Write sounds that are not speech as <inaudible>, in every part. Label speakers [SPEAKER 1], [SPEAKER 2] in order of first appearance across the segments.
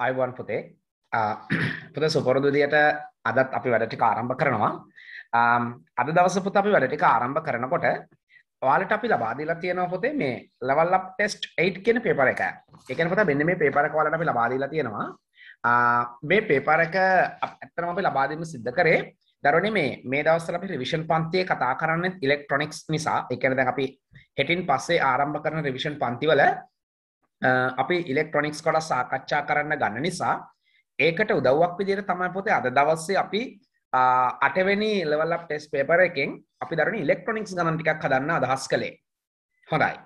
[SPEAKER 1] Ivan පුතේ
[SPEAKER 2] පුත සුපොරදු දියට අදත් අපි වැඩටික ආරම්භ කරනවා අද දවස පුත අපි වැඩටික ආරම්භ කරනකොට ඔයාලට අපි ලබාදීලා තියෙනවා පොතේ මේ ලවල් අප් ටෙස්ට් 8 කියන පේපර් එක. ඒකෙන් පුතා මෙන්න මේ පේපර් එක ඔයාලට අපි ලබාදීලා තියෙනවා. Uh, මේ පේපර් එක ඇත්තටම අපි ලබා දෙන්න සිද්ධ කරේ දරුවනේ මේ මේ දවස්වල අපි රිවිෂන් පන්තියේ කතා කරන්නේ ඉලෙක්ට්‍රොනික්ස් නිසා. ඒ කියන්නේ දැන් අපි හෙටින් පස්සේ ආරම්භ කරන රිවිෂන් පන්තිවල අපි ඉලෙක්ට්‍රොනික්ස් කොට සාකච්ඡා කරන්න ගන්න නිසා ඒකට උදව්වක් විදියට තමයි පොතේ අද දවස්සේ අපි අටවෙනි ලෙවල් අප් ටෙස්ට් පේපර් එකෙන් අපි දරන ඉලෙක්ට්‍රොනික්ස් ගණන් ටිකක් හදන්න අදහස් කළේ. හොඳයි.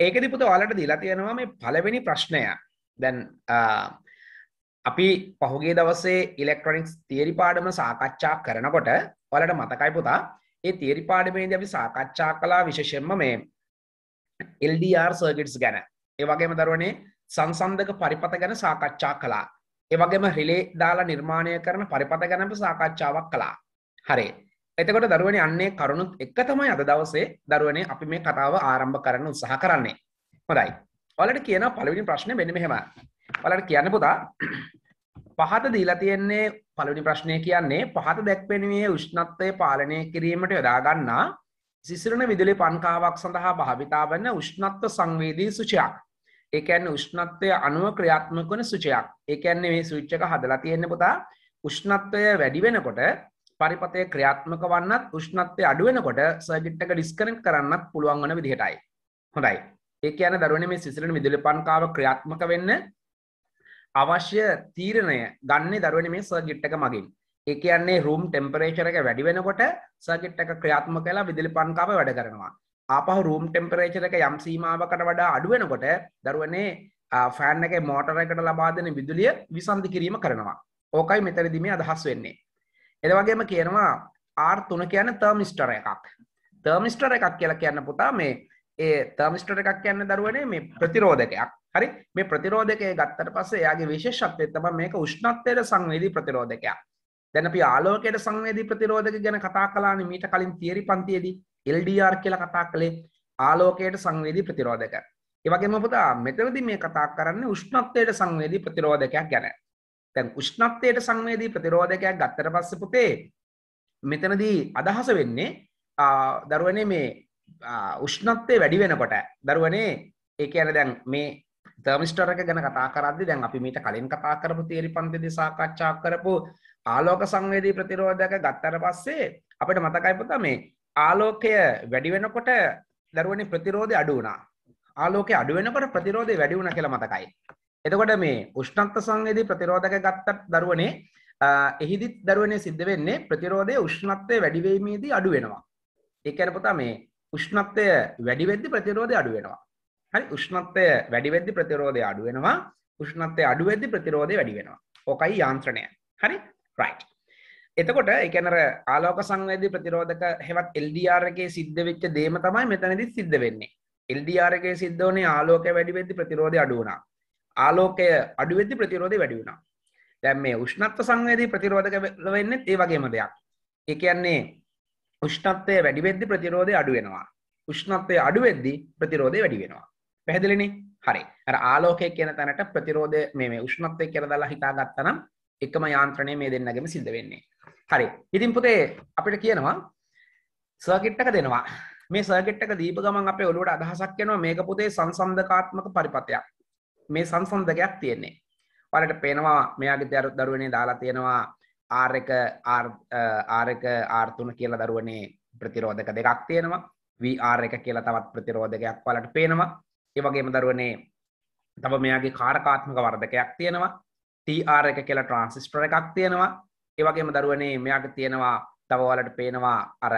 [SPEAKER 2] ඒකෙදි පුතේ ඔයාලට දීලා තියෙනවා මේ පළවෙනි ප්‍රශ්නය. දැන් අපි පහුගිය දවසේ ඉලෙක්ට්‍රොනික්ස් තියරි පාඩම සාකච්ඡා කරනකොට ඔයාලට මතකයි පුතා ඒ තියරි පාඩමේදී අපි සාකච්ඡා කළා විශේෂයෙන්ම මේ LDR සර්කිට්ස් ගැන ඒවගේම දරුවනේ සංසන්ධක පරිපත ගැන සාකච්ඡා කලා ඒවගේම රිලේ දාලා නිර්මාණය කරන පරිපත ගැනම සාකච්ඡාවක් කලා හරේ එතකොට දරුවනි අන්නේ කරුණුත් එක්ක තමයි අද දවසේ දරුවනේ අපි මේ කතාව ආරම්භ කරන්න උත්සාහ කරන්නේ. හොඳයි. ඔයාලට කියන පළවෙනි ප්‍රශ්නේ මෙන්න මෙහෙම. ඔයාලට කියන්න පුතා පහත දීලා තියෙන්නේ පළවෙනි ප්‍රශ්නේ කියන්නේ පහත දැක්වෙනුවේ උෂ්ණත්වය පාලනය කිරීමට යොදා ගන්නා සිසිරණ විදුලි පන්කාවක් සඳහා භාවිතා වන උෂ්ණත්ව සංවේදී සුචියක්. ඒකැන්න උෂ්ණත්වය අනුව ක්‍රියාත්මක වන සුචයක් ඒකැන්නේ මේ සුච්චක හදලා තියෙන්න පුතා උෂ්ණත්වය වැඩි වෙනකොට පරිපතය ක්‍රියාත්මක වන්නත් උෂ්ණත්වය අඩුවෙනකොට සර්ගිට්ටක ඩිස්කනෙක් කරන්නත් පුළුවන් වන විදිහටයි හොඳයි ඒක යන දරුවන මේ සිසිලන විදුලි පන්කාව ක්‍රියාත්මක වෙන්න අවශ්‍ය තීරණය ගන්න දරුවන මේ සර්ගිට්ටක මගින් ඒ කියන්නේ රූම් ටෙම්පරේචරක වැඩි වෙනකොට සර්ගිට්ටක ක්‍රියාත්මක කලා විදුලි පන්කාව වැඩ කරනවා ආපහු රූම් ටෙම්පරේචර එක යම් සීමාවකට වඩා අඩුවෙනකොට දරුවනේ ෆෑන් එක මෝටර එකට ලබා දෙන විදුලිය විසන්ධි කිරීම කරනවා. ඕකයි මෙතනදි මේ අදහස් වෙන්නේ. ඒ වගේම කියනවා R3 කියන්නේ තර්මිස්ටර් එකක්. තර්මිස්ටර් එකක් කියලා කියන්න පුතා මේ ඒ තර්මිස්ටර් එකක් කියන්නේ දරුවනේ මේ ප්‍රතිරෝධකයක්. හරි? මේ ප්‍රතිරෝධකය ගත්තට පස්සේ එයාගේ විශේෂත්වය තමයි මේක උෂ්ණත්වයට සංවේදී ප්‍රතිරෝධකයක්. දැන් අපි ආලෝකයට සංවේදී ප්‍රතිරෝධක ගැන කතා කළානේ මීට කලින් තියරි පන්තියේදී. එල්ඩර් කියලා කතා කළේ ආලෝකයට සංවේදී ප්‍රතිරෝධක ඒවගේම පුතා මෙතනදි මේ කතා කරන්න උෂ්ණත්වයට සංවේදී ප්‍රතිරෝධකයක් ගැන තැන් උෂ්ණත්වයට සංවේදී ප්‍රතිරෝධකයක් ගත්තර පස්ස පුතේ මෙතනදී අදහස වෙන්නේ දරුවන මේ උෂ්ණත්වය වැඩි වෙනකොට දරුවනේ ඒ ඇන දැන් මේ තර්මිස්ටරක ගැන කතා කරදදි දැන් අපි මීට කලින් කතා කරපු තේරි පන්තිදි සාකච්ඡා කරපු ආලෝක සංවේදී ප්‍රතිරෝධක ගත්තර පස්සේ අපට මතකයිපුත මේ ආලෝකය වැඩි වෙනකොට දරුවනේ ප්‍රතිරෝධය අඩු වුණා. ආලෝකය අඩු වෙනකොට ප්‍රතිරෝධය වැඩි වුණා කියලා මතකයි. එතකොට මේ උෂ්ණත්ව සංවේදී ප්‍රතිරෝධක ගත්තත් දරුවනේ එහිදිත් දරුවනේ සිද්ධ වෙන්නේ ප්‍රතිරෝධය උෂ්ණත්වය වැඩි වීමේදී අඩු වෙනවා. ඒ කියන්නේ පුතා මේ උෂ්ණත්වය වැඩි වෙද්දී ප්‍රතිරෝධය අඩු වෙනවා. හරි උෂ්ණත්වය වැඩි වෙද්දී ප්‍රතිරෝධය අඩු වෙනවා. උෂ්ණත්වය අඩු වෙද්දී ප්‍රතිරෝධය වැඩි වෙනවා. ඕකයි යාන්ත්‍රණය. හරි? right. එතකොට එකනර ආලෝක සංවේදී ප්‍රතිරෝධක හෙවත් LDR එකේ සිද්ධ වෙච්ච දේම තමයි මෙතනදි සිද්ධ වෙන්නේ. LDR එකේ සිද්ධ වුණේ ආලෝකය වැඩි වෙද්දී ප්‍රතිරෝධය අඩු වුණා. ආලෝකය අඩු වෙද්දී ප්‍රතිරෝධය වැඩි වුණා. දැන් මේ උෂ්ණත්ව සංවේදී ප්‍රතිරෝධක වෙන්නේත් ඒ වගේම දෙයක්. ඒ කියන්නේ උෂ්ණත්වය වැඩි වෙද්දී ප්‍රතිරෝධය අඩු වෙනවා. උෂ්ණත්වය අඩු වෙද්දී ප්‍රතිරෝධය වැඩි වෙනවා. පැහැදිලිනේ? හරි. අර ආලෝකය කියන තැනට ප්‍රතිරෝධය මේ මේ උෂ්ණත්වය කියලා දාලා හිතාගත්තා නම් එකම යාන්ත්‍රණය මේ දෙන්නගෙම සිද්ධ වෙන්නේ. හරි ඉතින් පුතේ අපිට කියනවා සර්කිට් එක දෙනවා මේ සර්කිට් එක දීප ගමන් අපේ ඔළුවට අදහසක් එනවා මේක පුතේ සංසන්දකාත්මක පරිපථයක් මේ සංසන්දකයක් තියෙන්නේ ඔයාලට පේනවා මෙයාගේ දරුවනේ දාලා තියෙනවා R එක R එක R3 කියලා දරුවනේ ප්‍රතිරෝධක දෙකක් තියෙනවා VR එක කියලා තවත් ප්‍රතිරෝධකයක් ඔයාලට පේනවා ඒ වගේම දරුවනේ තව මෙයාගේ කාරකාත්මක වර්ධකයක් තියෙනවා TR එක කියලා ට්‍රාන්සිස්ටර් එකක් තියෙනවා ඒවගේම දරුවනේ මෙයාට තියෙනවා තවවලට පේනවා අර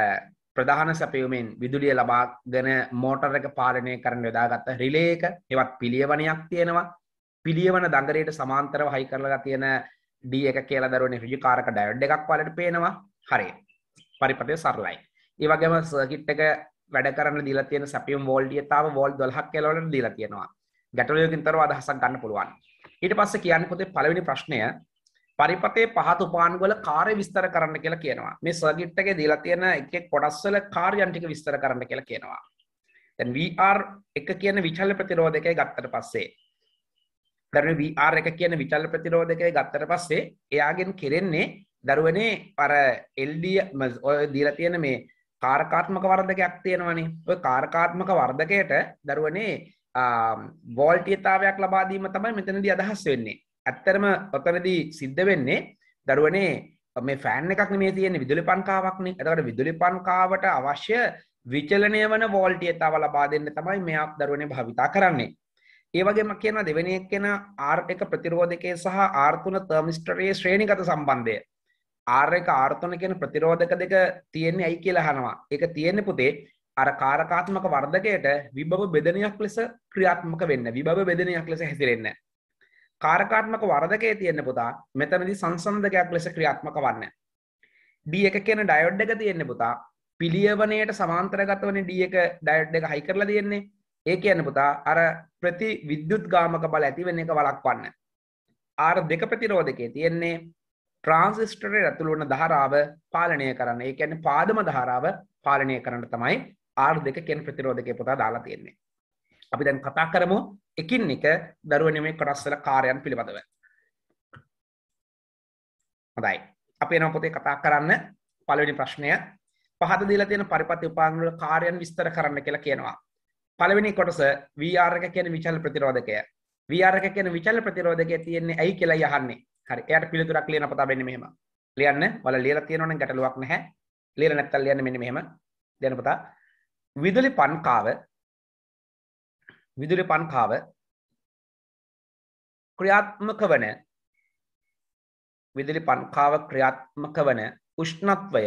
[SPEAKER 2] ප්‍රධාන සැපයුමෙන් විදුලිය ලබාගෙන මෝටර් එක පාලනය කරන යොදාගත්ත රිලේක එවත් පිළියවනයක් තියෙනවා පිළියවන දඟරයට සමාන්තරව හයි කරලා තියෙන ඩ එක කියලා දරුවනේ රිජිකාරක ඩයඩ් එකක් වලට පේනවා හරි පරිපතය සරලයි ඒවගේම සර්කිට් එක වැඩ කරන දිල තියෙන සැපියම් වෝල්ඩිය තාව වෝල් දොල්හක් කෙලවලට දීලා තියෙනවා ගැටලයකින් තරව අදහසක් ගන්න පුළුවන් ඊට පස්ස කියන්න පොතේ පළවෙනි ප්‍රශ්නය පරිපතේ පහතුපාන්ගල කාරය විස්තර කරන්න කියලා කියනවා මේ සගිට්ටගේ දීලා තියෙන එකෙක් කොඩස්සල කාර්යන්ටික විස්තර කරන්න කියලා කියනවා දැන් VR එක කියන විචල්ල ප්‍රතිරෝධකය ගත්තට පස්සේ දැන් VR එක කියන විචල්ල ප්‍රතිරෝධකය ගත්තට පස්සේ එයාගෙන් කෙරෙන්නේ දරුවනේ අර LD ඔය දීලා තියෙන මේ කාර්කාත්මක වර්ධකයක් තියෙනවනේ ඔය කාර්කාත්මක වර්ධකයට දරුවනේ වෝල්ටීයතාවයක් ලබා දීම තමයි මෙතනදී අදහස් වෙන්නේ ඇත්තරම ඔතනදී සිද්ධ වෙන්නේ දරුවනේ මේ ෆෑන් එකක් මේ තියෙන විදුලි පන්කාවක්නේ ඇතකට විදුලි පන්කාවට අවශ්‍ය විචලනය වන වෝල්ටිය තාව ලබා දෙන්න තමයි මෙයක් දරුවනේ භාවිතා කරන්නේ. ඒවගේම කියන දෙවැනික් කෙන ආර් එක ප්‍රතිරෝධකය සහ ආර්තුන තර්මිස්ටරයේ ශ්‍රේණිගත සම්බන්ධය. ආර් එක ආර්තන කියෙන ප්‍රතිරෝධක දෙක තියෙන්නේ ඇයි කියලා හනවා එක තියෙන්න පුතේ අර කාරකාත්මක වර්ධකයට විභව බෙදනයක් ලෙස ක්‍රියාත්මක වෙන්න විභව බෙදනයක් ලෙස හැසිරෙන්න්න. කාරකාත්මක වර්ධකය තියෙන පුතා මෙතනදි සංසන්ධකයක් ලෙස ක්‍රියාත්මක වන්න. ඩ එක කියන ඩයොඩ් එක තියෙන්න පුතා පිළියවනයට සමාන්තරගත වන ඩ එක ඩයොඩ් එක හයි කරලා තියෙන්නේ ඒ කියන්න පුතා අර ප්‍රති විද්‍යුත් ගාමක බල ඇතිවෙන එක වලක් වන්න. ආර දෙක ප්‍රතිරෝධකය තියෙන්නේ ට්‍රන්සිස්ටරේ ඇතුළුවන දහරාව පාලනය කරන්න ඒ ඇන පාදම දහරාව පාලනය කරන්න තමයි ආර් දෙක කෙන් ප්‍රතිරෝධකය පුතා දාලා තියෙන්නේ. අපි දැන් කතා කරමු එකින් එක දරුවනමේ කොටස්සල කාරයන් පිළිබඳව හොඳයි අපේ නොපොතේ කතා කරන්න පළවෙනි ප්‍රශ්නය පහත දීලා තියෙන පරිපති උපාංගවල කාර්යයන් විස්තර කරන්න කියලා කියනවා පළවෙනි කොටස VR එක කියන විචල ප්‍රතිරෝධකය VR එක කියන විචල ප්‍රතිරෝධකය තියෙන්නේ ඇයි කියලා අහන්නේ හරි එයාට පිළිතුරක් ලියන්න පතා වෙන්නේ මෙහෙම ලියන්න ඔයාලා ලියලා තියෙනවනම් ගැටලුවක් නැහැ ලියලා
[SPEAKER 3] නැත්තම් ලියන්න මෙන්න මෙහෙම ලියන්න පතා විදුලි පන්කාව විදුලි පන්කාව ක්‍රියාත්මක වන විදුලි පන්කාව ක්‍රියාත්මක වන උෂ්ණත්වය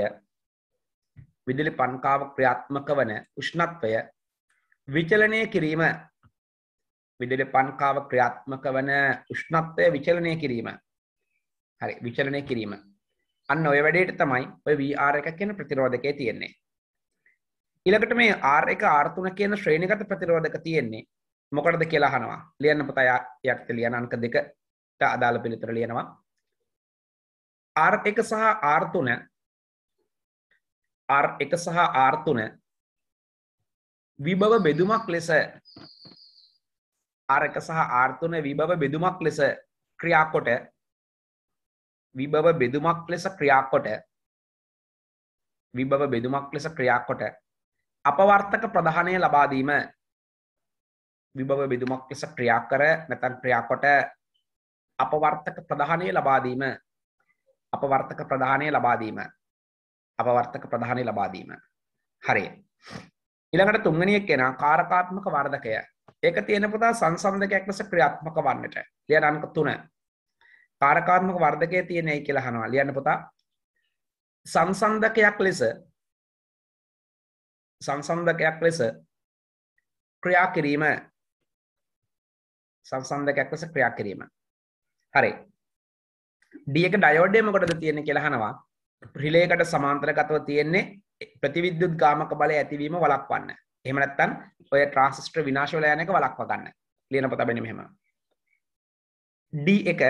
[SPEAKER 2] විදුලි පන්කාව ක්‍රියාත්මක වන උෂ්ණත්වය විචලනය කිරීම විදුලි පන්කාව ක්‍රියාත්මක වන උෂ්ණත්වය විචලනය කිරීම හරි විචලනය කිරීම අන්න ඔය වැඩේට තමයි ඔය VR එක කියන ප්‍රතිරෝධකය තියෙන්නේ ඊළඟට මේ R එක R3 කියන ශ්‍රේණිගත ප්‍රතිරෝධක තියෙන්නේ
[SPEAKER 3] මොකටද කියලා හනවා ලියන්න පුතා යක්ත ලියන අංක දෙකට අදාළ පිළිතුර ලියනවා ආර් එක සහ ආර්තුන ආර් එක සහ ආර්තුන විභව බෙදුමක් ලෙස ආර එක සහ ආර්තුන විභව බෙදුමක් ලෙස ක්‍රියාකොට විභව බෙදුමක් ලෙස ක්‍රියාකොට විභව බෙදුමක් ලෙස ක්‍රියාකොට අපවර්තක ප්‍රධානය ලබාදීම
[SPEAKER 2] විභව බෙදුමක් ලෙස ක්‍රියා කර නැතන් ක්‍රියාකොට අපවර්තක ප්‍රධානය ලබාදීම අපවර්තක ප්‍රධානය ලබාදීම අපවර්තක ප්‍රධානය ලබාදීම හරි ඉළඟට තුංගනියක් කෙන කාරකාත්මක වර්ධකය ඒක තියෙන පුතා සංසන්ධකයක් ලෙස ක්‍රියාත්මක වන්නට ලියන අංක තුන
[SPEAKER 3] කාරකාත්මක වර්ධකය තියෙනයි කියලා හනවා ලියන්න පුතා සංසන්ධකයක් ලෙස සංසන්ධකයක් ලෙස ක්‍රියා කිරීම සංසන්දකයක් ලෙස ක්‍රියා කිරීම. හරි.
[SPEAKER 2] D එක ඩයෝඩ් එක මොකටද තියෙන්නේ කියලා අහනවා. රිලේකට සමාන්තරගතව තියෙන්නේ ප්‍රතිවිද්‍යුත් ගාමක බලය ඇතිවීම වළක්වන්න. එහෙම නැත්නම් ඔය ට්‍රාන්සිස්ටර් විනාශ වෙලා
[SPEAKER 3] යන එක වළක්වා ගන්න. ලියන පොත බෙන්නේ මෙහෙම. D එක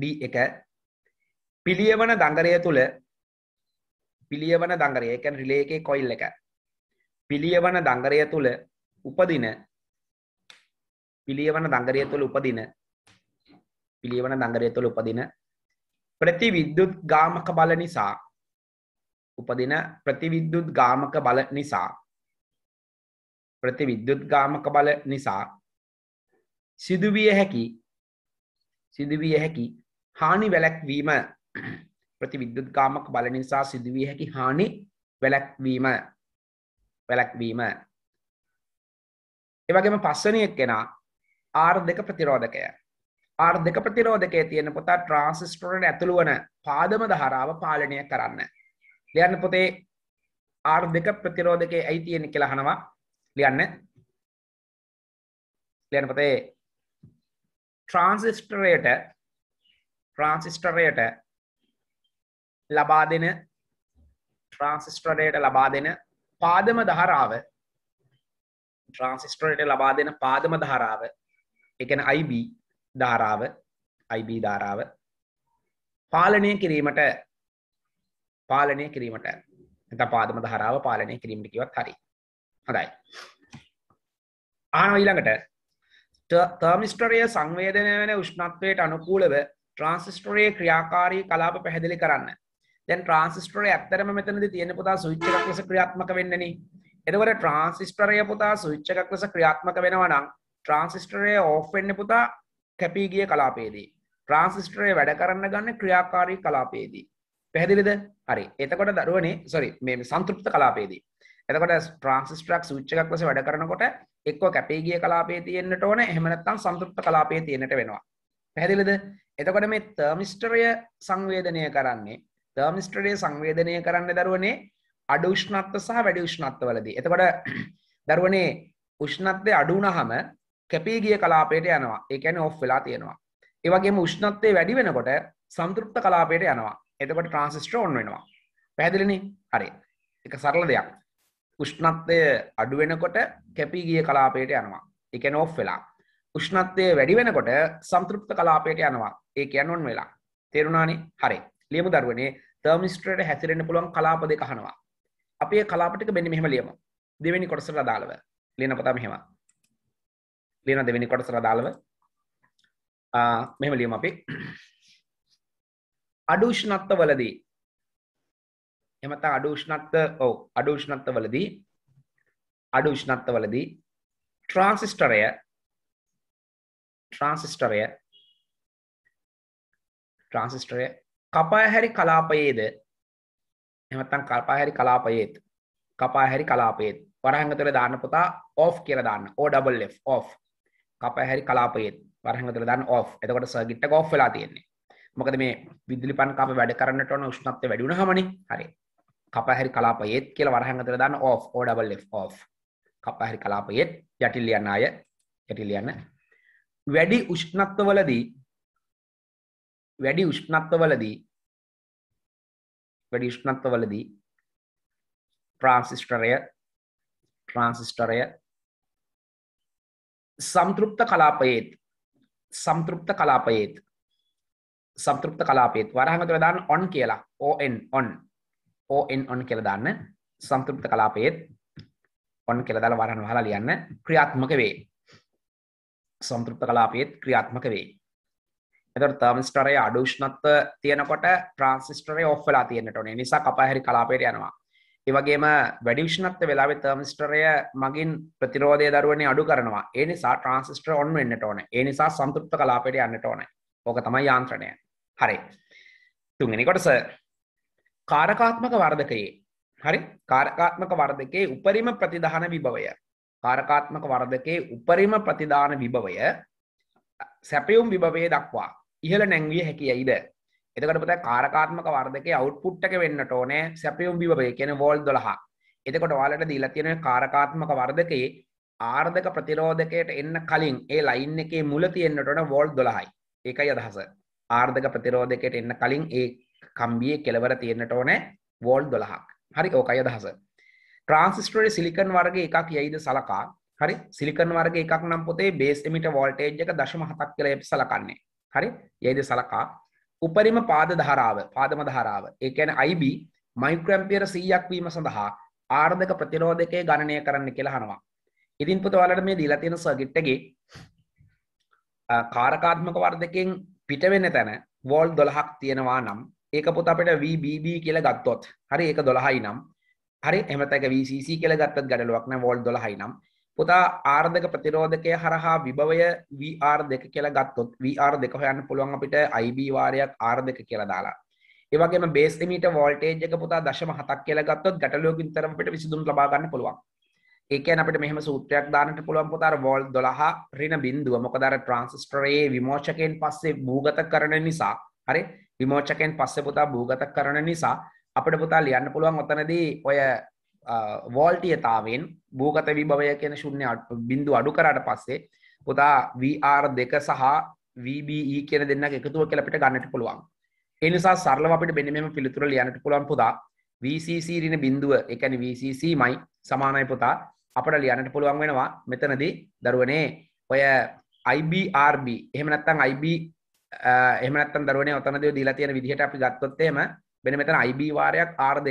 [SPEAKER 3] D එක පිළියවන දඟරය තුළ
[SPEAKER 2] පිළියවන දඟරය ඒ කියන්නේ රිලේ එකේ කොයිල් එක පිළියවන දඟරය තුළ උපදින පිළියවන දඟරය තුළ උපදින පිළියවන දඟරය තුළ උපදින ප්‍රතිවිද්‍යුත් ගාමක බල නිසා උපදින ප්‍රතිවිද්‍යුත් ගාමක බල නිසා ප්‍රතිවිද්‍යුත් ගාමක බල නිසා සිදුවිය හැකි සිදුවිය හැකි හානි වැලැක්වීම ප්‍රතිවිද්‍යුත් ගාමක බල නිසා සිදුවිය හැකි හානි වැලැක්වීම වැලැක්වීම එවගේම පස්සනියක් කෙනා ආර් දෙක ප්‍රතිරෝධකය ආර් දෙක ප්‍රතිරෝධකය තියෙන පොතා ට්‍රාන්සිස්ටරට ඇතුළුවන පාදම දහරාව පාලනය කරන්න ලියන්න
[SPEAKER 3] පොතේ ආර් දෙක ප්‍රතිරෝධකය ඇයි තියෙන කියලා හනවා ලියන්න ලියන්න පොතේ ට්‍රාන්සිස්ටරයට ට්‍රාන්සිස්ටරයට ලබා දෙන
[SPEAKER 2] ට්‍රාන්සිස්ටරයට ලබා දෙන පාදම දහරාව ට්‍රාන්සිස්ටරයට ලබා දෙන පාදම දහරාව එකන IB ධාරාව IB ධාරාව පාලනය කිරීමට පාලනය කිරීමට එත පාදම ධාරාව පාලනය කිරීමට කිවත් හරි හොඳයි ආන ඊළඟට තර්මිස්ටරය සංවේදනය වෙන උෂ්ණත්වයට අනුකූලව ට්‍රන්සිස්ටරේ ක්‍රියාකාරී කලාප පැහැදිලි කරන්න දැන් ට්‍රන්සිස්ටරේ ඇත්තරම මෙතනද තියෙන පුතා සුච්ච එකක් ලෙස ක්‍රියාත්මක වෙන්නනේ එතකොට ට්‍රාන්සිස්ටරය පුතා සුච්ච එකක් ලෙස ක්‍රියාත්මක වෙනවා නම් ට්‍රාන්සිස්ටරය ඕෆෙන්න පුතා කැපී ගිය කලාපේදී ට්‍රාන්සිස්ටරය වැඩ කරන්න ගන්න ක්‍රියාකාරී කලාපේදී පැහැදිලිද හරි එතකොට දරුවනේ සොරි මේ සංතෘප්ත කලාපේදී එතකොට ට්‍රාන්සිස්ටරක් සුච් එකක් ලෙස වැඩ කරනකොට එක්කෝ කැපී ගිය කලාපේ තියෙන්නට ඕන එහෙම නැත්නම් සංතෘප්ත කලාපේ තියෙන්නට වෙනවා පැහැදිලිද එතකොට මේ තර්මිස්ටරය සංවේදනය කරන්නේ තර්මිස්ටරය සංවේදනය කරන්න දරුවනේ අඩු උෂ්ණත්ව සහ වැඩි උෂ්ණත්වවලදී එතකොට දරුවනේ උෂ්ණත්වය අඩු වුණාම කැපීගිය කලාපයට යනවා ඒකැන ඔෆ් වෙලා තියෙනවා ඒවගේම උෂ්ණත්වය වැඩි වෙනකොට සම්තෘප්ත කලාපයට යනවා එතකොට ට්‍රන්සිස්ටර් ඔන් වෙනවා පැදිලිනි හරි එක සරල දෙයක් උෂ්ණත්වය අඩුවෙනකොට කැපීගිය කලාපයට යනවා එක නෝ් වෙලා උෂ්ණත්වය වැඩි වෙනකොට සම්තෘප්ත කලාපයට යනවා ඒ යනොන් වෙලා තේරුණානි හරි ලියමු දරුවනේ තර්මිස්ට්‍රයට හැසිරෙන පුළුවන් කලාප දෙක හනවා අපේ කලාපටික බෙන්න මෙහම ලියමු දෙවැනි කොටසට අදාළව ලියන පතා මෙහෙම
[SPEAKER 3] ලියන දෙවෙනි කොටස රදාළව මෙහෙම ලියමු අපි අඩු උෂ්ණත්ව වලදී එහෙම නැත්නම් අඩු උෂ්ණත්ව ඔව් අඩු උෂ්ණත්ව වලදී අඩු උෂ්ණත්ව වලදී ට්‍රාන්සිස්ටරය ට්‍රාන්සිස්ටරය ට්‍රාන්සිස්ටරය කපාහැරි කලාපයේද එහෙම නැත්නම්
[SPEAKER 2] කපාහැරි කලාපයේත් කපාහැරි කලාපයේත් වරහන් ඇතුලේ දාන්න පුතා off කියලා දාන්න o double f off කපහැරි කලාපයත් පරහගතල දන්න ඔෆ් එතකොට සගිට්ට ගෝ් වෙලා තියෙන්නේ මොකද මේ විදුලි පන් කප වැඩ කරන්නට ඕන උෂ්නත්ව වැඩුණ හමනි හරි කපහැරි කලාපයත් කියල වරහගතර දන්න ඔෆ් ඕඩබල් ඔ් කපහැරි කලාපයත්
[SPEAKER 3] යටිල්ලියන්න අය යටිලියන්න වැඩි උෂ්නත්වවලදී වැඩි උෂ්නත්වවලදී වැඩි උෂ්නත්වවලදී ට්‍රාන්සිිස්ටරය ට්‍රාන්සිිස්ටරය සම්තෘප්ත කලාපයේත් සම්තෘප්ත කලාපයේත්
[SPEAKER 2] සම්තෘප්ත කලාපයේත් වරහන් ඇතුළේ දාන්න on කියලා on on on on කියලා දාන්න සම්තෘප්ත කලාපයේත් on කියලා දාලා වරහන් වහලා ලියන්න ක්‍රියාත්මක වේ සම්තෘප්ත කලාපයේත් ක්‍රියාත්මක වේ එතකොට තර්මිස්ටරේ අඩු උෂ්ණත්ව තියෙනකොට ට්‍රාන්සිස්ටරේ ඔෆ් වෙලා තියෙන්නට ඕනේ නිසා කපා හැරි කලාපයට යනවා ඒවගේම වැඩිවිෂනත්ත වෙලාවෙ තර්මිස්ටරය මගින් ප්‍රතිරෝධය දරුවනේ අඩු කරනවා ඒ නිසා ට්‍රන්සිස්ට්‍ර ඔන් වෙන්නට ඕන ඒ නිසා සම්තෘප්ත කලාපෙට යන්නට ඕන ඕක තමයි යාන්ත්‍රණය හරි තුන්ගනි කොටස කාරකාත්මක වර්ධකයේ හරි කාරකාත්මක වර්ධකයේ උපරිම ප්‍රතිධාන විභවය කාරකාත්මක වර්ධකයේ උපරිම ප්‍රතිධාන විභවය සැපියුම් විභවය දක්වා ඉහළ නැංවිය හැකියයිද එතකට පුත කාරකාත්මක වර්ධක අවුට්පුට්ටක වෙන්නට ඕනෑ සැපියුම් බිබේ කියන වෝල් දොළහා එතකොට වාලට දීලා තියෙන කාරකාත්මක වර්ධකයේ ආර්ධක ප්‍රතිරෝධකයට එන්න කලින් ඒ ලයින් එකේ මුල තියෙන්න්නට ඕන වෝල් දොළහයි ඒකයි අදහස ආර්ධක ප්‍රතිරෝධකයට එන්න කලින් ඒ කම්බියේ කෙලවර තියෙන්න්නට ඕනෑ වෝල් දොළහක් හරි ඕකයි අදහස ට්‍රන්සිස්ටරේ සිලිකන් වර්ග එකක් යයිද සලකා හරි සිලිකන් වර්ග එකක් නම් පොතේ බේස් එමිට වෝල්ටේජ් එක දශම හතක් කියල සලකන්නේ හරි යයිද සලකා උපරිම පාද ධාරාව පාදම ධාරාව ඒකැන අයිB මයික්‍රම්පියර සීයක් වීම සඳහා ආර්ධක ප්‍රතිරෝධකය ගණනය කරන්න කෙළහනවා. ඉතින් පුතවලට මේ දීලතියෙන සගිට්ටගේ කාරකාත්මක වර්ධකින් පිටවෙන්න තැන වෝල් දොළහක් තියෙනවා නම් ඒක පුත අපට VBB කියල ගත්තොත් හරි ඒක දොළහයි නම් හරි එමතක VCC කියල ගත්තත් ගැඩලුවක්න වෝල් දොළහයි නම් පුතා ආර්ධක ප්‍රතිරෝධකය හරහා විභවය VR දෙක කියලා ගත්තොත් VR දෙක හොයන්න පුළුවන් අපිට IB වාරයක් R දෙක කියලා දාලා. ඒ වගේම බේස් එමීටර් වෝල්ටේජ් එක පුතා 0.7ක් කියලා ගත්තොත් ගැටලුවකින් තරම් අපිට විසඳුම් ලබා ගන්න පුළුවන්. ඒ කියන්නේ අපිට මෙහෙම සූත්‍රයක් දාන්නට පුළුවන් පුතා අර වෝල් 12 ඍණ බිඳුව. මොකද අර ට්‍රාන්සිස්ටරයේ විමෝචකයෙන් පස්සේ භූගත කරන නිසා හරි විමෝචකයෙන් පස්සේ පුතා භූගත කරන නිසා අපිට පුතා ලියන්න පුළුවන් ඔතනදී ඔය වෝල්ටියතාවෙන් භූගත විභවය කියන ශුන්‍ය බිඳු අඩු කරට පස්සේ පුතා වR දෙක සහ VBE කියන දෙන්න එකතුව කලපිට ගන්නට පුළුවන් එනිසා සරලව අපිට බෙන මෙම පිළිතුර ලියන්නට පුළුවන් පුතා VCC රින බිඳුව එකන VCC මයි සමානයි පුතා අපට ලියන්නට පුළුවන් වෙනවා මෙතනදී දරුවනේ ඔය IBRB එහෙම නැත්නම් IB එහෙම නැත්නම් දරුවනේ ඔතනදී දීලා තියෙන විදිහට අපි ගත්තොත් එහෙම වෙන මෙතන IB වාරයක් R2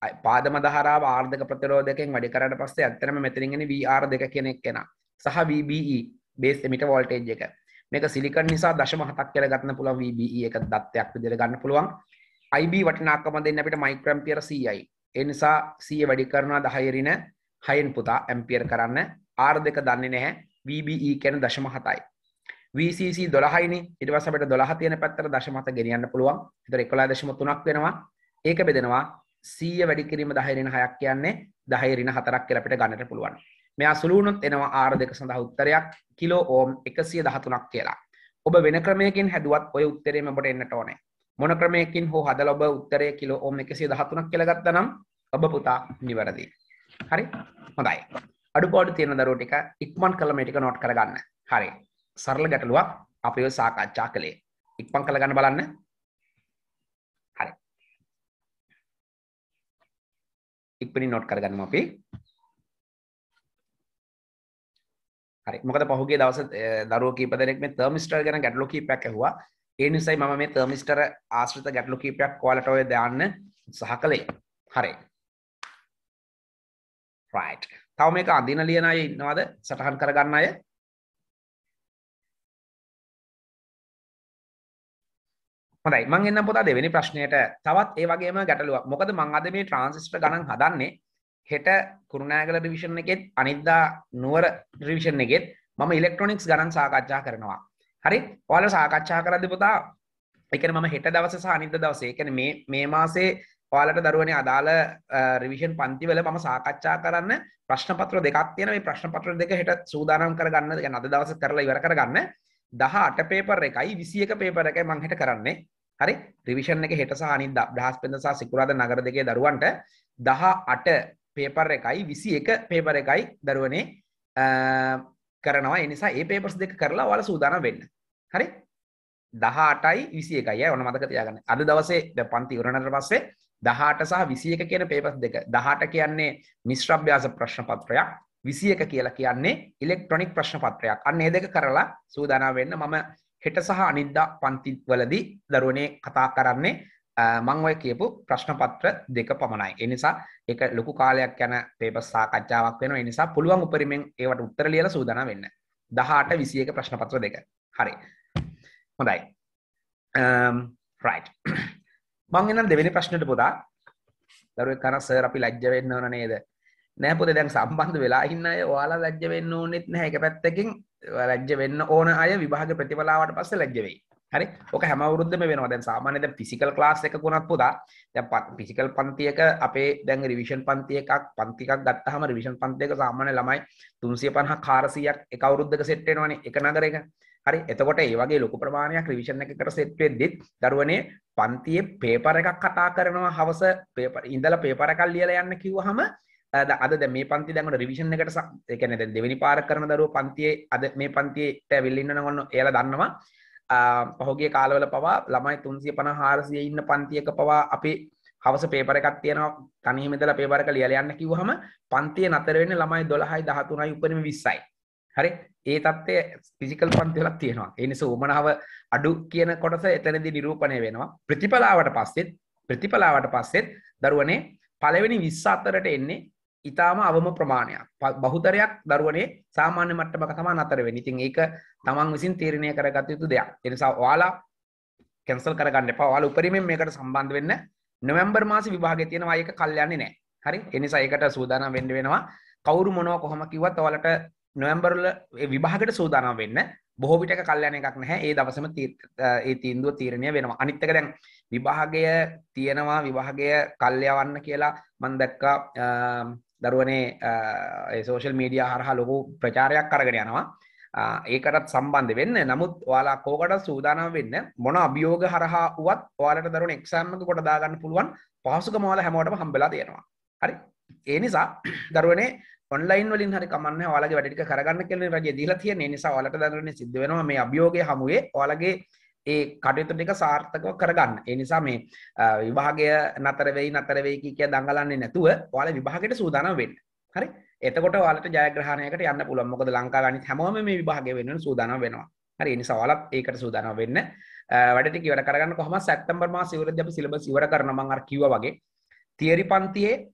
[SPEAKER 2] පාදම දහර ආර්ධක ප්‍රතරෝධකෙන් වැඩි කරට පස්සේ ඇත්තරම මෙතරින්ගෙන වR දෙක කෙනෙක් කෙන සහ VBE බේස් මිට වෝල්ටේජ් එක මේක සිලිකන් නිසා දශම හතක් කර e ගන්න පුළුවන් VBE එක දත්තයක් විදිර ගන්න පුළුවන් IB වටිනාකම දෙන්න අපිට මයික්‍රම්පියර CI ඒ නිසා සිය වැඩි කරනවා දහයරින හයෙන් පුතා ඇම්පියර් කරන්න ආර් දෙක දන්නේ නැහැ VBE කැන දශම හතයි VCC දොළහයිනි ඉටවසට දොළහ තියන පැත්තර දශමත ගෙනියන්න පුළුවන් තර එකොලා දශම තුනක් වෙනවා ඒක බෙදෙනවා සීය වැඩි කිරීම දහයිරින හයක් කියන්නේ දහයිරින හතරක් කෙලපිට ගන්නට පුළුවන් මෙයා සුළුවනුත් එනවා ආර දෙක සඳහා උත්තරයක් කිලෝ ඕම් එකසිය දහතුනක් කියලා ඔබ වෙන ක්‍රමයකින් හැදුවත් ඔය උත්තරේම ඔබට එන්නට ඕනේ මොන ක්‍රමයකින් හෝ හදලා ඔබ උත්තරය කිලෝ ඕම් එකසිය දහතුනක් කියලා ගත්තනම් ඔබ පුතා නිවැරදි හරි හොඳයි අඩුපාඩු තියෙන දරුවෝ ටික ඉක්මන් කළා මේ ටික නෝට් කරගන්න හරි සරල ගැටලුවක් අපි ඔය සාකච්ඡා කළේ
[SPEAKER 3] ඉක්මන් කළා ගන්න බලන්න ඉක්මනින් නොට් කරගන්නම අපි හරි මොකද පහුගේ දවස දරුව කීප දෙනෙක් මේ තර්මිස්ටර් ගැන ගැටලු කීපයක් ඇහුවා
[SPEAKER 2] ඒ නිසයි මම මේ තර්මිස්ටර ආශ්‍රිත ගැටලු කීපයක් ඔයාලට ඔය දාන්න උත්සාහ කළේ හරි right තව මේක අඳින ලියන අය ඉන්නවද සටහන්
[SPEAKER 3] කරගන්න අය හොඳයි මං එන්නම් පුතා දෙවෙනි ප්‍රශ්නයට තවත් ඒ වගේම ගැටලුවක්. මොකද මං අද මේ
[SPEAKER 2] ට්‍රාන්සිස්ටර් ගණන් හදන්නේ හෙට කුරුණෑගල රිවිෂන් එකෙත් අනිද්දා නුවර රිවිෂන් එකෙත් මම ඉලෙක්ට්‍රොනික්ස් ගණන් සාකච්ඡා කරනවා. හරි ඔයාලා සාකච්ඡා කරද්දී පුතා එකන මම හෙට දවස සහ අනිද්ද දවසේ එකන මේ මේ මාසේ ඔයාලට දරුවනේ අදාළ රිවිෂන් පන්තිවල මම සාකච්ඡා කරන්න ප්‍රශ්නපත්‍ර දෙකක් තියෙන මේ ප්‍රශ්නපත්‍ර දෙක හෙට සූදානම් කරගන්න අද දවස කරලා ඉවර කරගන්න දහ අට පේපර් එකයි විසියක පේපර එකයි මං හෙට කරන්නේ හරි රිවිෂන් එක හෙට සහ අනිත් බ්‍රහස්පතින්දා සහ සිකුරාදා නගර දෙකේ දරුවන්ට දහ අට පේපර් එකයි විසි එක පේපර එකයි දරුවනේ කරනවා එනිසා ඒ පේපර්ස් දෙක කරලා ඔයාලා සූදානම් වෙන්න හරි 18යි 21යි අය ඔන්න මතක තියාගන්න. අද දවසේ පන්ති ඉවරනට පස්සේ 18 සහ 21 කියන පේපර්ස් දෙක. 18 කියන්නේ මිශ්‍රාභ්‍යාස ප්‍රශ්න පත්‍රයක්. විසි එක කියලා කියන්නේ ඉලෙක්ට්‍රොනික් ප්‍රශ්න පත්‍රයක් අන්න ඒ දෙක කරලා සූදානම් වෙන්න මම හෙට සහ අනිද්දා පන්ති වලදී දරුවනේ කතා කරන්නේ මං ඔය කියපු ප්‍රශ්න පත්‍ර දෙක පමණයි. ඒ නිසා ඒක ලොකු කාලයක් යන පේපර් සාකච්ඡාවක් වෙනවා. ඒ නිසා පුළුවන් උපරිමෙන් ඒවට උත්තර ලියලා සූදානම් වෙන්න. 18 21 ප්‍රශ්න පත්‍ර දෙක. හරි. හොඳයි. රයිට්. මං එන දෙවෙනි ප්‍රශ්නෙට පොදා දරුවෙක් කරා සර් අපි ලැජ්ජ වෙන්න ඕන නේද? නෑ පොතේ දැන් සම්බන්ධ වෙලා ඉන්න අය ඔයාලා ලැජ්ජ වෙන්න ඕනෙත් නැහැ එක පැත්තකින් ලැජ්ජ වෙන්න ඕන අය විභාග ප්‍රතිඵලාවට පස්සේ ලැජ්ජ වෙයි හරි ඕක හැම අවුරුද්දම වෙනවා දැන් සාමාන්‍ය දැන් ෆිසිකල් ක්ලාස් එකක උනත් පුතා දැන් ෆිසිකල් පන්තියක අපේ දැන් රිවිෂන් පන්ති එකක් පන්ති එකක් ගත්තාම රිවිෂන් පන්තියක සාමාන්‍ය ළමයි 350 400ක් එක අවුරුද්දක සෙට් වෙනවනේ එක නගරයක හරි එතකොට ඒ වගේ ලොකු ප්‍රමාණයක් රිවිෂන් එකකට සෙට් වෙද්දිත් දරුවනේ පන්තියේ පේපර් එකක් කතා කරනවා හවස පේපර් ඉඳලා පේපර් එකක් ලියලා යන්න කිව්වහම අද දැ මේ පන්ති දැමට රිවිෂණ එකට එකන ද දෙවැනි පාර කරන දරුව පන්තියේ අද මේ පන්තියට විල්ලින්න ගොන්න එල දන්නවා පහුගේ කාලවල පවා ළමයි තුන්සිය පන හාරසිය ඉන්න පන්තියක පවා අපි හවස පේපරකත් තියෙනවා තනිහිමදල පේපරක ලියලයන්න කිවහම පන්තිය නතරවෙන්න ළමයි දොළහයි දහතුනයි උපනම විස්සයි හරි ඒ තත්ත්ය පිසිකල් පන්තිලක් තියෙනවා එනිස උමනාව අඩු කියන කොටස එතනදි නිරූපණය වෙනවා ප්‍රතිපලාවට පස්සෙත් ප්‍රතිපලාවට පස්සෙත් දරුවනේ පළවෙනි විස්ස අතරට එන්නේ ඉතාම අවම ප්‍රමාණයක් බහුතරයක් දරුවනේ සාමාන්‍ය මට්ටමක තමා අතර වෙන ඉතින් ඒක තමන් විසින් තීරණය කරගත යුතු දෙයක් එනිසා ඔයාලා කැන්සල් කරගන්න එපා ඔයාලා උපරිමයෙන් මේකට සම්බන්ධ වෙන්න නොවැම්බර් මාසේ විභාගේ තියෙනවා ඒක කල්යන්නේ නැහැ හරි එනිසා ඒකට සූදානම් වෙන්න වෙනවා කවුරු මොනවා කොහොම කිව්වත් ඔයාලට නොවැම්බර් වල විභාගයට සූදානම් වෙන්න බොහෝ විටක කල්යන එකක් නැහැ ඒ දවසම ඒ තීන්දුව තීරණය වෙනවා අනිත් එක දැන් විභාගය තියෙනවා විභාගය කල්යවන්න කියලා මම දැක්කා දරුවනේ සෝශල් මීඩිය හරහා ලොකු ප්‍රචාරයක් කරගෙන යනවා ඒකටත් සම්බන්ධ වෙන්න නමුත් ඔයාලා කෝකට සූදානම් වෙන්න මොන අභියෝග හරහා වුවත් ඔයාලට දරුණ එක්සෑම්මක කොටදාගන්න පුළුවන් පහසුකම ඔයාලා හැමෝටම හම්බෙලා තියෙනවා හරි ඒ නිසා දරුවනේ ඔන්ලයින් වලින් හරි කමන්න ඔයාලගේ වැඩ ටික කරගන්න කියලා රජය දීලා තියෙන නිසා ඔයාලට දරුවනේ සිද්ධ වෙනවා මේ අභියෝගය හමුවේ ඔයාලගේ ඒ කටයුතු ටික සාර්ථකව කරගන්න. ඒ නිසා මේ විභාගය නතර වෙයි නතර වෙයි කිය දඟලන්නේ නැතුව ඔයාලා විභාගයට සූදානම් වෙන්න. හරි? එතකොට ඔයාලට ජයග්‍රහණයකට යන්න පුළුවන්. මොකද ලංකාවේ අනිත් හැමෝම මේ විභාගය වෙනුවෙන් සූදානම් වෙනවා. හරි? ඒ නිසා ඔයාලත් ඒකට සූදානම් වෙන්න. වැඩ ටික ඉවර කරගන්න කොහොමද සැප්තැම්බර් මාසෙ ඉවරදී අපි සිලබස් ඉවර කරනවා මම අර කිව්වා වගේ. තියරි පන්තියේ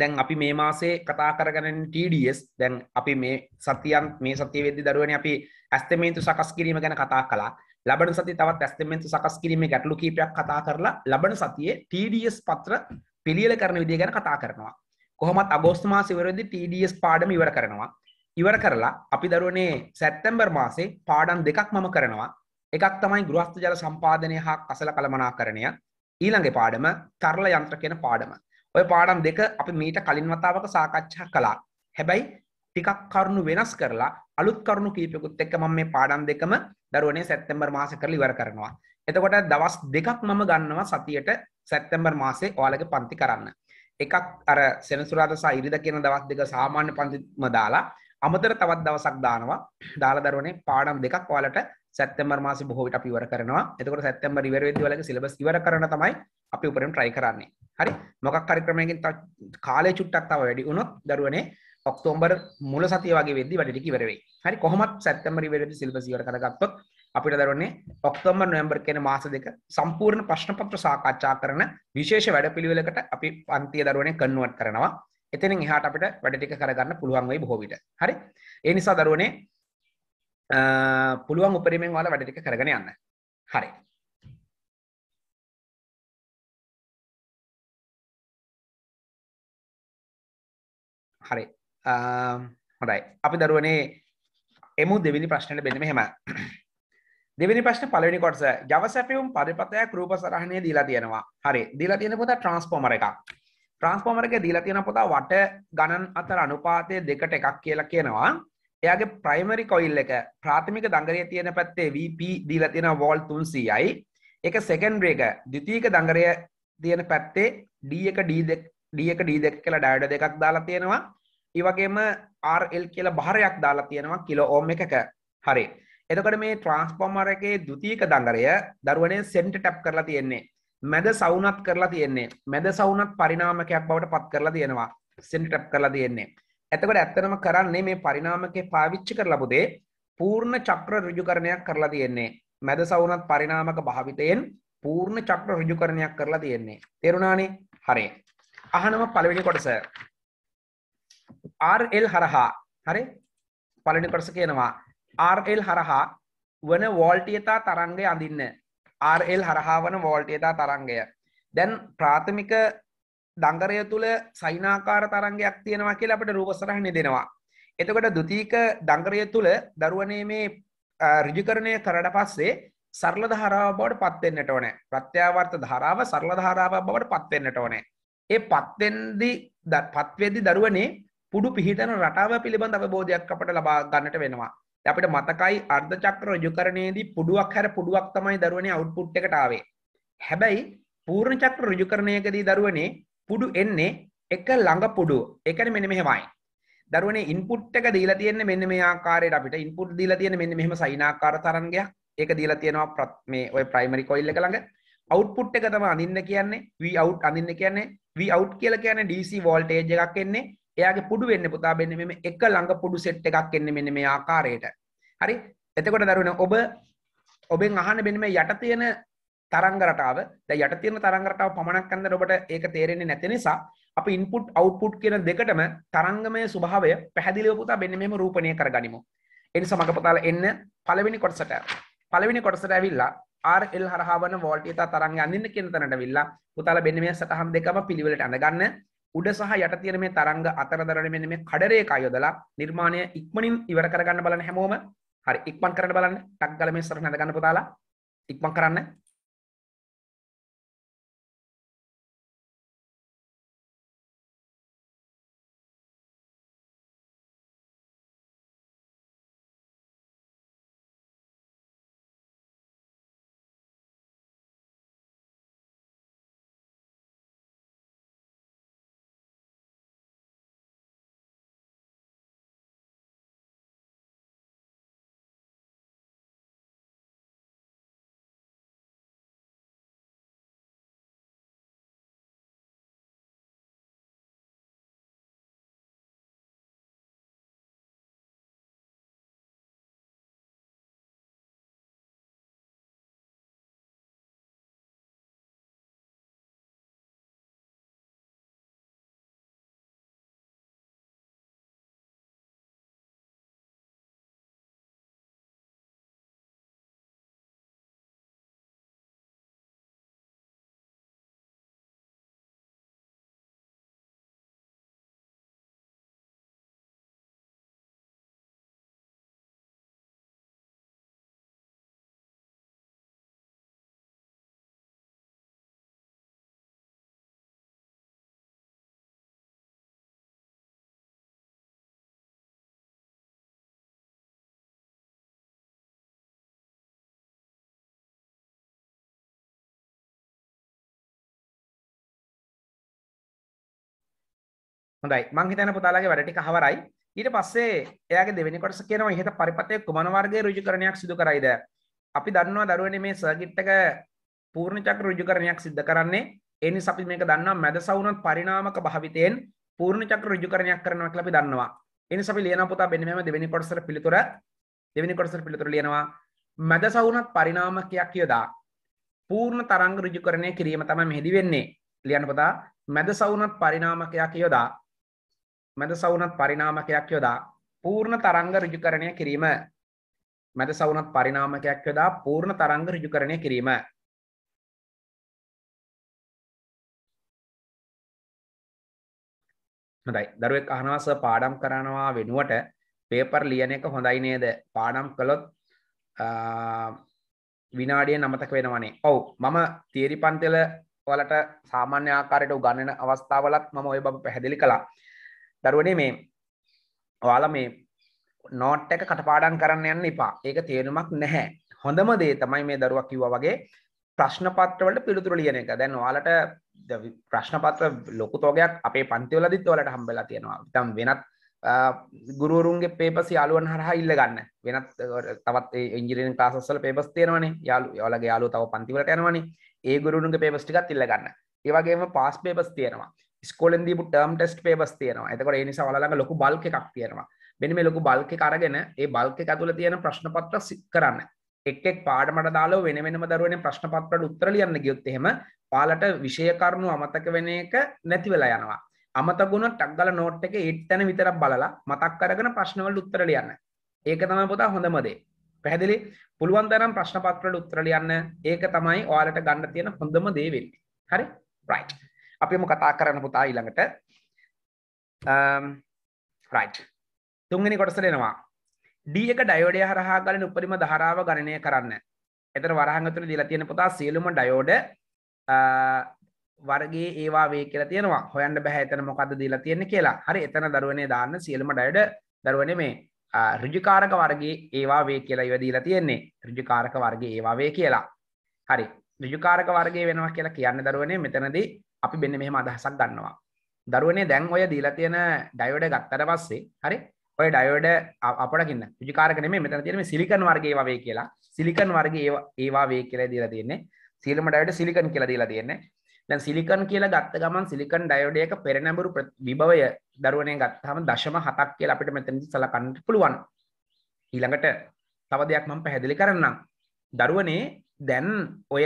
[SPEAKER 2] දැන් අපි මේ මාසේ කතා කරගන්න TDS දැන් අපි මේ සතියන් මේ සතිය වෙද්දි දරුවනේ අපි ඇස්තමේන්තු සකස් කිරීම ගැන කතා කළා. ලබන සති තවත් ඇස්තමෙන්තු සකස් කිරීමේ ගැටලු කීපයක් කතා කරලා ලබන සතියේ TDS පත්‍ර පිළියෙල කරන විදිය ගැන කතා කරනවා. කොහොමත් අගෝස්තු මාස ඉවරදී TDS පාඩම ඉවර කරනවා. ඉවර කරලා අපි දරුවනේ සැප්තැම්බර් මාසේ පාඩම් දෙකක් මම කරනවා. එකක් තමයි ගෘහස්ත ජල සම්පාදනය හා කසල කළමනාකරණය. ඊළඟේ පාඩම තරල යන්ත්‍ර කියන පාඩම. ඔය පාඩම් දෙක අපි මීට කලින් වතාවක සාකච්ඡා කළා. හැබැයි ටිකක් කරුණු වෙනස් කරලා අලුත් කරුණු කීපයකුත් එක්ක මම මේ පාඩම් දෙකම දරුවනේ සැප්තැම්බර් මාසේ කරලා ඉවර කරනවා. එතකොට දවස් දෙකක් මම ගන්නවා සතියට සැප්තැම්බර් මාසේ ඔයාලගේ පන්ති කරන්න. එකක් අර සෙනසුරාදා සහ ඉරිදා කියන දවස් දෙක සාමාන්‍ය පන්තිම දාලා අමතර තවත් දවසක් දානවා. දාලා දරුවනේ පාඩම් දෙකක් ඔයාලට සැප්තැම්බර් මාසේ බොහෝ විට අපි ඉවර කරනවා. එතකොට සැප්තැම්බර් ඉවර වෙද්දී ඔයාලගේ සිලබස් ඉවර කරන තමයි අපි උඩරම try කරන්නේ. හරි? මොකක් හරි ක්‍රමයකින් කාලය චුට්ටක් තව වැඩි වුණොත් දරුවනේ ඔක්තෝම්බර් මුල සතිය වගේ වෙද්දි වැඩ ටික ඉවර වෙයි. හරි කොහොමත් සැප්තැම්බර් ඉවරදී සිලබස් ඉවර කරගත්තොත් අපිට දරන්නේ ඔක්තෝබර් නොවැම්බර් කියන මාස දෙක සම්පූර්ණ ප්‍රශ්න පත්‍ර සාකච්ඡා කරන විශේෂ වැඩපිළිවෙලකට අපි පන්තිය දරුවනේ කන්වර්ට් කරනවා. එතනින් එහාට අපිට වැඩ ටික කරගන්න පුළුවන් වෙයි බොහෝ විට. හරි? ඒ නිසා දරුවනේ පුළුවන් උපරිමයෙන් ඔයාලා වැඩ ටික කරගෙන යන්න. හරි. හරි හොඳයි අපි දරුවනේ එමු දෙවිනි ප්‍රශ්නයට බෙනම හෙම දෙවිනි ප්‍රශ්න පලවෙනි කොටස ජවසැපියුම් පරිපතයක් රූප සරහණය දීලා තියෙනවා හරි දීලා තියෙන පොත ට්‍රන්ස්පෝමර එකක් ට්‍රන්ස්පෝමර එක දීලා තියෙන පොත වට ගණන් අතර අනුපාතය දෙකට එකක් කියලා කියනවා එයාගේ ප්‍රයිමරි කොයිල් එක ප්‍රාථමික දඟරය තියෙන පැත්තේ VP දීලා තියෙන වෝල් 300යි. ඒක සෙකන්ඩරි එක ද්විතීයික දඟරය තියෙන පැත්තේ D එක D2 D එක D2 කියලා ඩයඩ දෙකක් දාලා තියෙනවා. ඒවගේම RL කියලා භාරයක් දාලා තියෙනවා කිලෝ ඕම් එකක හරි එතකොට මේ ට්‍රාන්ස්ෆෝර්මර් එකේ ද්විතීක දඟලය දරුවනේ සෙන්ටර් ටැප් කරලා තියෙන්නේ මැද සවුනත් කරලා තියෙන්නේ මැද සවුනත් පරිණාමකයක් බවට පත් කරලා තියෙනවා සෙන්ටර් ටැප් කරලා තියෙන්නේ එතකොට ඇත්තටම කරන්නේ මේ පරිණාමකේ පාවිච්චි කරලපු දේ පූර්ණ චක්‍ර ඍජුකරණයක් කරලා තියෙන්නේ මැද සවුනත් පරිණාමක භාවිතයෙන් පූර්ණ චක්‍ර ඍජුකරණයක් කරලා තියෙන්නේ තේරුණානේ හරි අහනම පළවෙනි කොටස RL හරහා හරි පලනි ප්‍රස කියනවා RL හරහා වන වෝල්ටියතා තරංගය අඳන්න RL හරහා වන වෝල්ටියතා තරංගය දැන් ප්‍රාථමික දංගරය තුළ සයිනාකාර තරංගයක් තියෙනවා කියලා අපට රූපසරහ නිදෙනවා එතකොට දුතිීක දංගරය තුළ දරුවනේ මේ රිජිකරණය කරට පස්සේ සරල ධාරාව බවට පත්වෙන්න්නට ඕනේ ප්‍රත්‍යාවර්ත ධාරාව සරල ධාරාව බවට පත්වෙන්න්නට ඕනේ ඒ පත්වෙන්දි පත්වේදි දරුවනේ පුඩු පිහිටන රටාව පිළිබඳ අවබෝධයක් අපට ලබා ගන්නට වෙනවා. අපිට මතකයි අර්ධ චක්‍ර රජුකරණයේදී පුඩුවක් හැර පුඩුවක් තමයි දරුවනේ අවුට්පුට් එකට ආවේ. හැබැයි පූර්ණ චක්‍ර රජුකරණයකදී දරුවනේ පුඩු එන්නේ එක ළඟ පුඩුව. ඒ කියන්නේ මෙන්න මෙහෙමයි. දරුවනේ ඉන්පුට් එක දීලා තියෙන්නේ මෙන්න මේ ආකාරයට අපිට ඉන්පුට් දීලා තියෙන්නේ මෙන්න මෙහෙම සයිනාකාර තරංගයක්. ඒක දීලා තියෙනවා මේ ওই ප්‍රයිමරි කොයිල් එක ළඟ. අවුට්පුට් එක තමයි අඳින්න කියන්නේ. V out අඳින්න කියන්නේ. V out කියලා කියන්නේ DC වෝල්ටේජ් එකක් එන්නේ. එයාගේ පුඩු වෙන්න පුතා බෙන්න මෙම එක ළඟ පුඩු සෙට් එකක් එන්න මෙන්න මේ ආකාරයට හරි එතකොට දරුණ ඔබ ඔබෙන් අහන බෙන මේ යට තියෙන තරංගරටාව ද යට තියෙන තරංගරටාව පමණක් අන්ද ඔබට ඒක තේරෙන්නේ නැති නිසා අපි ඉන්පුට් අවුට්පුට් කියන දෙකටම තරංගමය ස්වභාවය පැහැදිලිව පුතා බෙන්න මෙම රූපණය කරගනිමු එනිසා මග පුතාලා එන්න පළවෙනි කොටසට පළවෙනි කොටසට ඇවිල්ලා RL හරහා වන වෝල්ටේජ් තරංගය අඳින්න කියන තැනට ඇවිල්ලා පුතාලා මෙන්න මේ සටහන් දෙකම පිළිවෙලට අඳගන්න උඩ සහ යට තියෙන මේ තරංග අතරදරන මෙන්න මේ කඩරේක යොදලා නිර්මාණය ඉක්මනින් ඉවර කරගන්න බලන්න හැමෝම හරි ඉක්මන් කරන්න බලන්න ටක් ගාලා මේ සරණ හඳ ගන්න පුතාලා ඉක්මන් කරන්න හොඳයි මං හිතන පුතාලගේ වැඩ ටික හවරයි ඊට පස්සේ එයාගේ දෙවෙනි කොටස කියනවා ඉහත පරිපථයේ කුමන වර්ගයේ ඍජුකරණයක් සිදු කරයිද අපි දන්නවා දරුවනේ මේ සර්කිට් එක පූර්ණ චක්‍ර ඍජුකරණයක් සිද්ධ කරන්නේ ඒ නිසා අපි මේක දන්නවා මැද සවුනත් පරිණාමක භාවිතයෙන් පූර්ණ චක්‍ර ඍජුකරණයක් කරනවා කියලා අපි දන්නවා ඒ නිසා අපි ලියනවා පුතා මෙන්න මෙහෙම දෙවෙනි කොටසට පිළිතුර දෙවෙනි කොටසට පිළිතුර ලියනවා මැද සවුනත් පරිණාමකයක් යොදා පූර්ණ තරංග ඍජුකරණය කිරීම තමයි මෙහිදී වෙන්නේ ලියන්න පුතා මැද සවුනත් පරිණාමකයක් යොදා මැද සවුනත් පරිනාමකයක් යොදා පූර්ණ තරංග රජුකරණය කිරීම මැද සවුනත් පරිනාමකයක් යොදා පූර්ණ තරංග රජුකරණය කිරීම හොඳයි දරුවෙක් අහනවාස පාඩම් කරනවා වෙනුවට පේපර් ලියන එක හොඳයි නේද පාඩම් කළොත් විනාඩිය නමතක වෙනවනේ ඔව් මම තීරි පන්තිල වලට සාමාන්‍ය ආකාරයට උගන්නන අවස්ථාවලත් මම ඔය බබ පැහැදිලි කළා දරුවනේ මේ ඔයාල මේ නෝට් එක කටපාඩම් කරන්න යන්න එපා. ඒක තේරුමක් නැහැ. හොඳම දේ තමයි මේ දරුවා කිව්වා වගේ ප්‍රශ්න පත්‍ර වලට පිළිතුරු ලියන එක. දැන් ඔයාලට ප්‍රශ්න පත්‍ර ලොකු තෝගයක් අපේ පන්ති වලදීත් ඔයාලට හම්බෙලා තියෙනවා. ඉතින් වෙනත් ගුරුවරුන්ගේ පේපස් යාළුවන් හරහා ඉල්ල ගන්න. වෙනත් තවත් ඉංජිනේරින් ක්ලාසස් වල පේපස් තියෙනවනේ. යාළු ඔයාලගේ යාළුවෝ තව පන්ති වලට යනවනේ. ඒ ගුරුවරුන්ගේ පේපස් ටිකත් ඉල්ල ගන්න. ඒ වගේම පාස් පේපස් තියෙනවා. ස්කොලන් දීපු ටර්ම් ටෙස්ට් පේබස් තියෙනවා එතකොට ඒ නිසා ඔයාලඟ ලොකු බල්ක් එකක් තියෙනවා මෙන්න මේ ලොකු බල්ක් එක අරගෙන ඒ බල්ක් එක ඇතුළේ තියෙන ප්‍රශ්න පත්‍ර සික් කරන්න එක් එක් පාඩමට දාලා වෙන වෙනම දරුවනේ ප්‍රශ්න පත්‍රවල උත්තර ලියන්න ගියොත් එහෙම ඔයාලට විෂය කරුණු අමතක වෙන එක නැති වෙලා යනවා අමතක ගුණ ටක් ගාලා නෝට් එකේ ඒත් තැන විතරක් බලලා මතක් කරගෙන ප්‍රශ්න වලට උත්තර ලියන්න ඒක තමයි පුතා හොඳම දේ පැහැදිලි පුළුවන් තරම් ප්‍රශ්න පත්‍රවල උත්තර ලියන්න ඒක තමයි ඔයාලට ගන්න තියෙන හොඳම දේ වෙන්නේ හරි රයිට් අපිම කතා කරන්න පුතා ඊළඟට රයිට් um, තුන්වෙනි කොටසට එනවා D එක ඩයෝඩය හරහා ගලන උපරිම ධාරාව ගණනය කරන්න. එතන වරහන් ඇතුලේ දීලා තියෙන පුතා සියලුම ඩයෝඩ uh, වර්ගයේ ඒවා වේ කියලා තියෙනවා. හොයන්න බෑ එතන මොකද්ද දීලා තියෙන්නේ කියලා. හරි එතන දරුවනේ දාන්න සියලුම ඩයෝඩ දරුවනේ මේ uh, ඍජුකාරක වර්ගයේ ඒවා වේ කියලා ඉවදීලා තියෙන්නේ. ඍජුකාරක වර්ගයේ ඒවා වේ කියලා. හරි නිජකාරක වර්ගේ වෙනවා කියලා කියන්න දරුවනේ මෙතනදී අපි බෙන්න මෙහෙම අදහසක් ගන්නවා දරුවනේ දැන් ඔය දීලා තියෙන ඩයෝඩ ගත්තට පස්සේ හරි ඔය ඩයෝඩ අපට ගන්න පිකාරක නෙමේ මෙතන තියෙන මේ සිලිකන් වර්ගයේ වේ කියලා සිලිකන් වර්ගයේ ඒවා වේ කියලා දීලා තියෙන්නේ සියලුම ඩයෝඩ සිලිකන් කියලා දීලා තියෙන්නේ දැන් සිලිකන් කියලා ගත්ත ගමන් සිලිකන් ඩයෝඩ එක පෙරනැඹුරු විභවය දරුවනේ ගත්තාම 0.7ක් කියලා අපිට මෙතනදී සලකන්න පුළුවන් ඊළඟට තව දෙයක් මම පැහැදිලි කරන්නම් දරුවනේ දැන් ඔය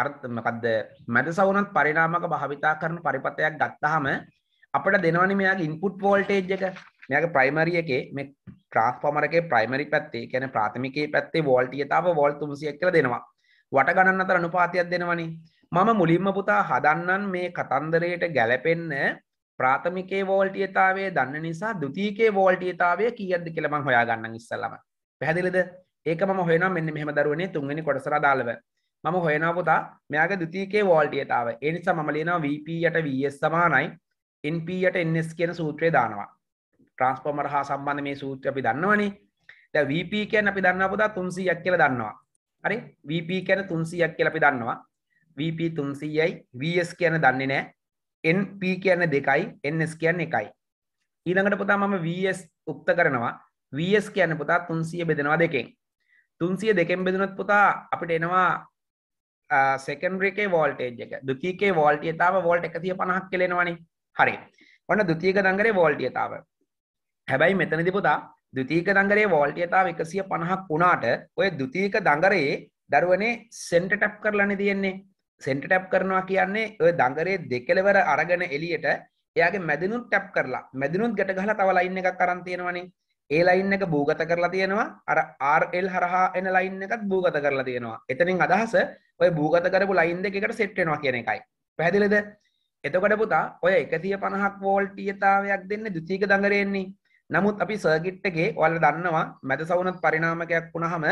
[SPEAKER 2] අර්ථමකදද මැද සවනත් පරිනාමක භාවිතා කරන පරිපතයක් ගත්තහම අපට දෙනවනි මෙයාගේ ඉන්පුට් වෝල්ටේජ් එක මෙයාගේ ප්‍රයිමරිය එකේ මේ ක්‍රාස් පමරකේ ප්‍රයිමරි පැත්තේ කැන ප්‍රාථමිකේ පැත්තේ වෝල්ටියතාව වෝල් තුමසියක් කර දෙනවා වට ගණන්න අතර අනුපාතියක් දෙනවනි මම මුලින්ම පුතා හදන්නන් මේ කතන්දරයට ගැලපෙන්න ප්‍රාථමිකේ වෝල්ටියතාවේ දන්න නිසා දුතිකේ වෝල්ටියතාවය කියද්ද කෙළමං හොයා ගන්න ඉස්සල්ලම පැහැදිලිද ඒක ම හොන මෙන්න මෙහම දරුවනේ තුන්ගනි කොටසර දාලව මම හොයන පුතා මෙයාගේ දුතිකේ වෝල්ටියතාව එනිසා මම ලියනවා වපට වස් සමානයි එන්පට එස් කියන සූත්‍රය දානවා ට්‍රන්ස්පර්මර හා සම්බන්ධ මේ සූත්‍ර අපි දන්නවනේ ද වප කියන් අපි දන්න පුතා තුන්සීයක් කියල දන්නවා හරි වප කැන තුන්සීයක් කියලපි දන්නවා වප තුන්සීයයි වස් කියන දන්නේ නෑ එන්ප කියන දෙකයි එස් කියන්න එකයි ඊළඟට පුතා මම වස් උක්ත කරනවා වස් කියන පුතා තුන්සිය බෙදෙනවා දෙකෙන් තුන්සිය දෙකෙන් බෙදුනත් පුතා අපිට එනවා සෙකන්රේකේ වෝල්ටේජ් එක දුතිකේ වෝල්ටිය තාව වෝල්ට එකතිය පනහක් කෙලෙනවනි හරි ඔන්න දුතියක දංගරේ වෝල්ටියතාව හැබැයි මෙතනදි පුතා දුතිීක දංගරේ වෝල්ටියතාව එකසිය පණහක් වුණාට ඔය දුතිීක දංගරයේ දරුවනේ සෙන්ට ටැප් කරලන්න තියෙන්නේ සෙන්ට ටැප් කරනවා කියන්නේ ඔය දංගරේ දෙකෙලවර අරගෙන එලියට එයාගේ මැදිනුත් ටැප් කරලා මැදිනුත් ගැට ගහලා තව ලයින් එකක් අරන් තියෙනවනේ ඒ ලයින් එක භූගත කරලා තියෙනවා අර ආර්ල් හරහා එන ලයින් එකත් භූගත කරලා තියෙනවා එතනින් අදහස ඔය භූගත කරපු ලයින් දෙකට සෙට්ටෙනවා කියන එකයි පැහැදිලිද එතකොට පුතා ඔය එකතිය පණහක් වෝල්ටීයතාවයක් දෙන්න දුතිීක දඟරයෙන්නේ නමුත් අපි සර්ගිට්ටගේ ඔල්ල දන්නවා මැත සවුනත් පරිනාමකයක් වුණහම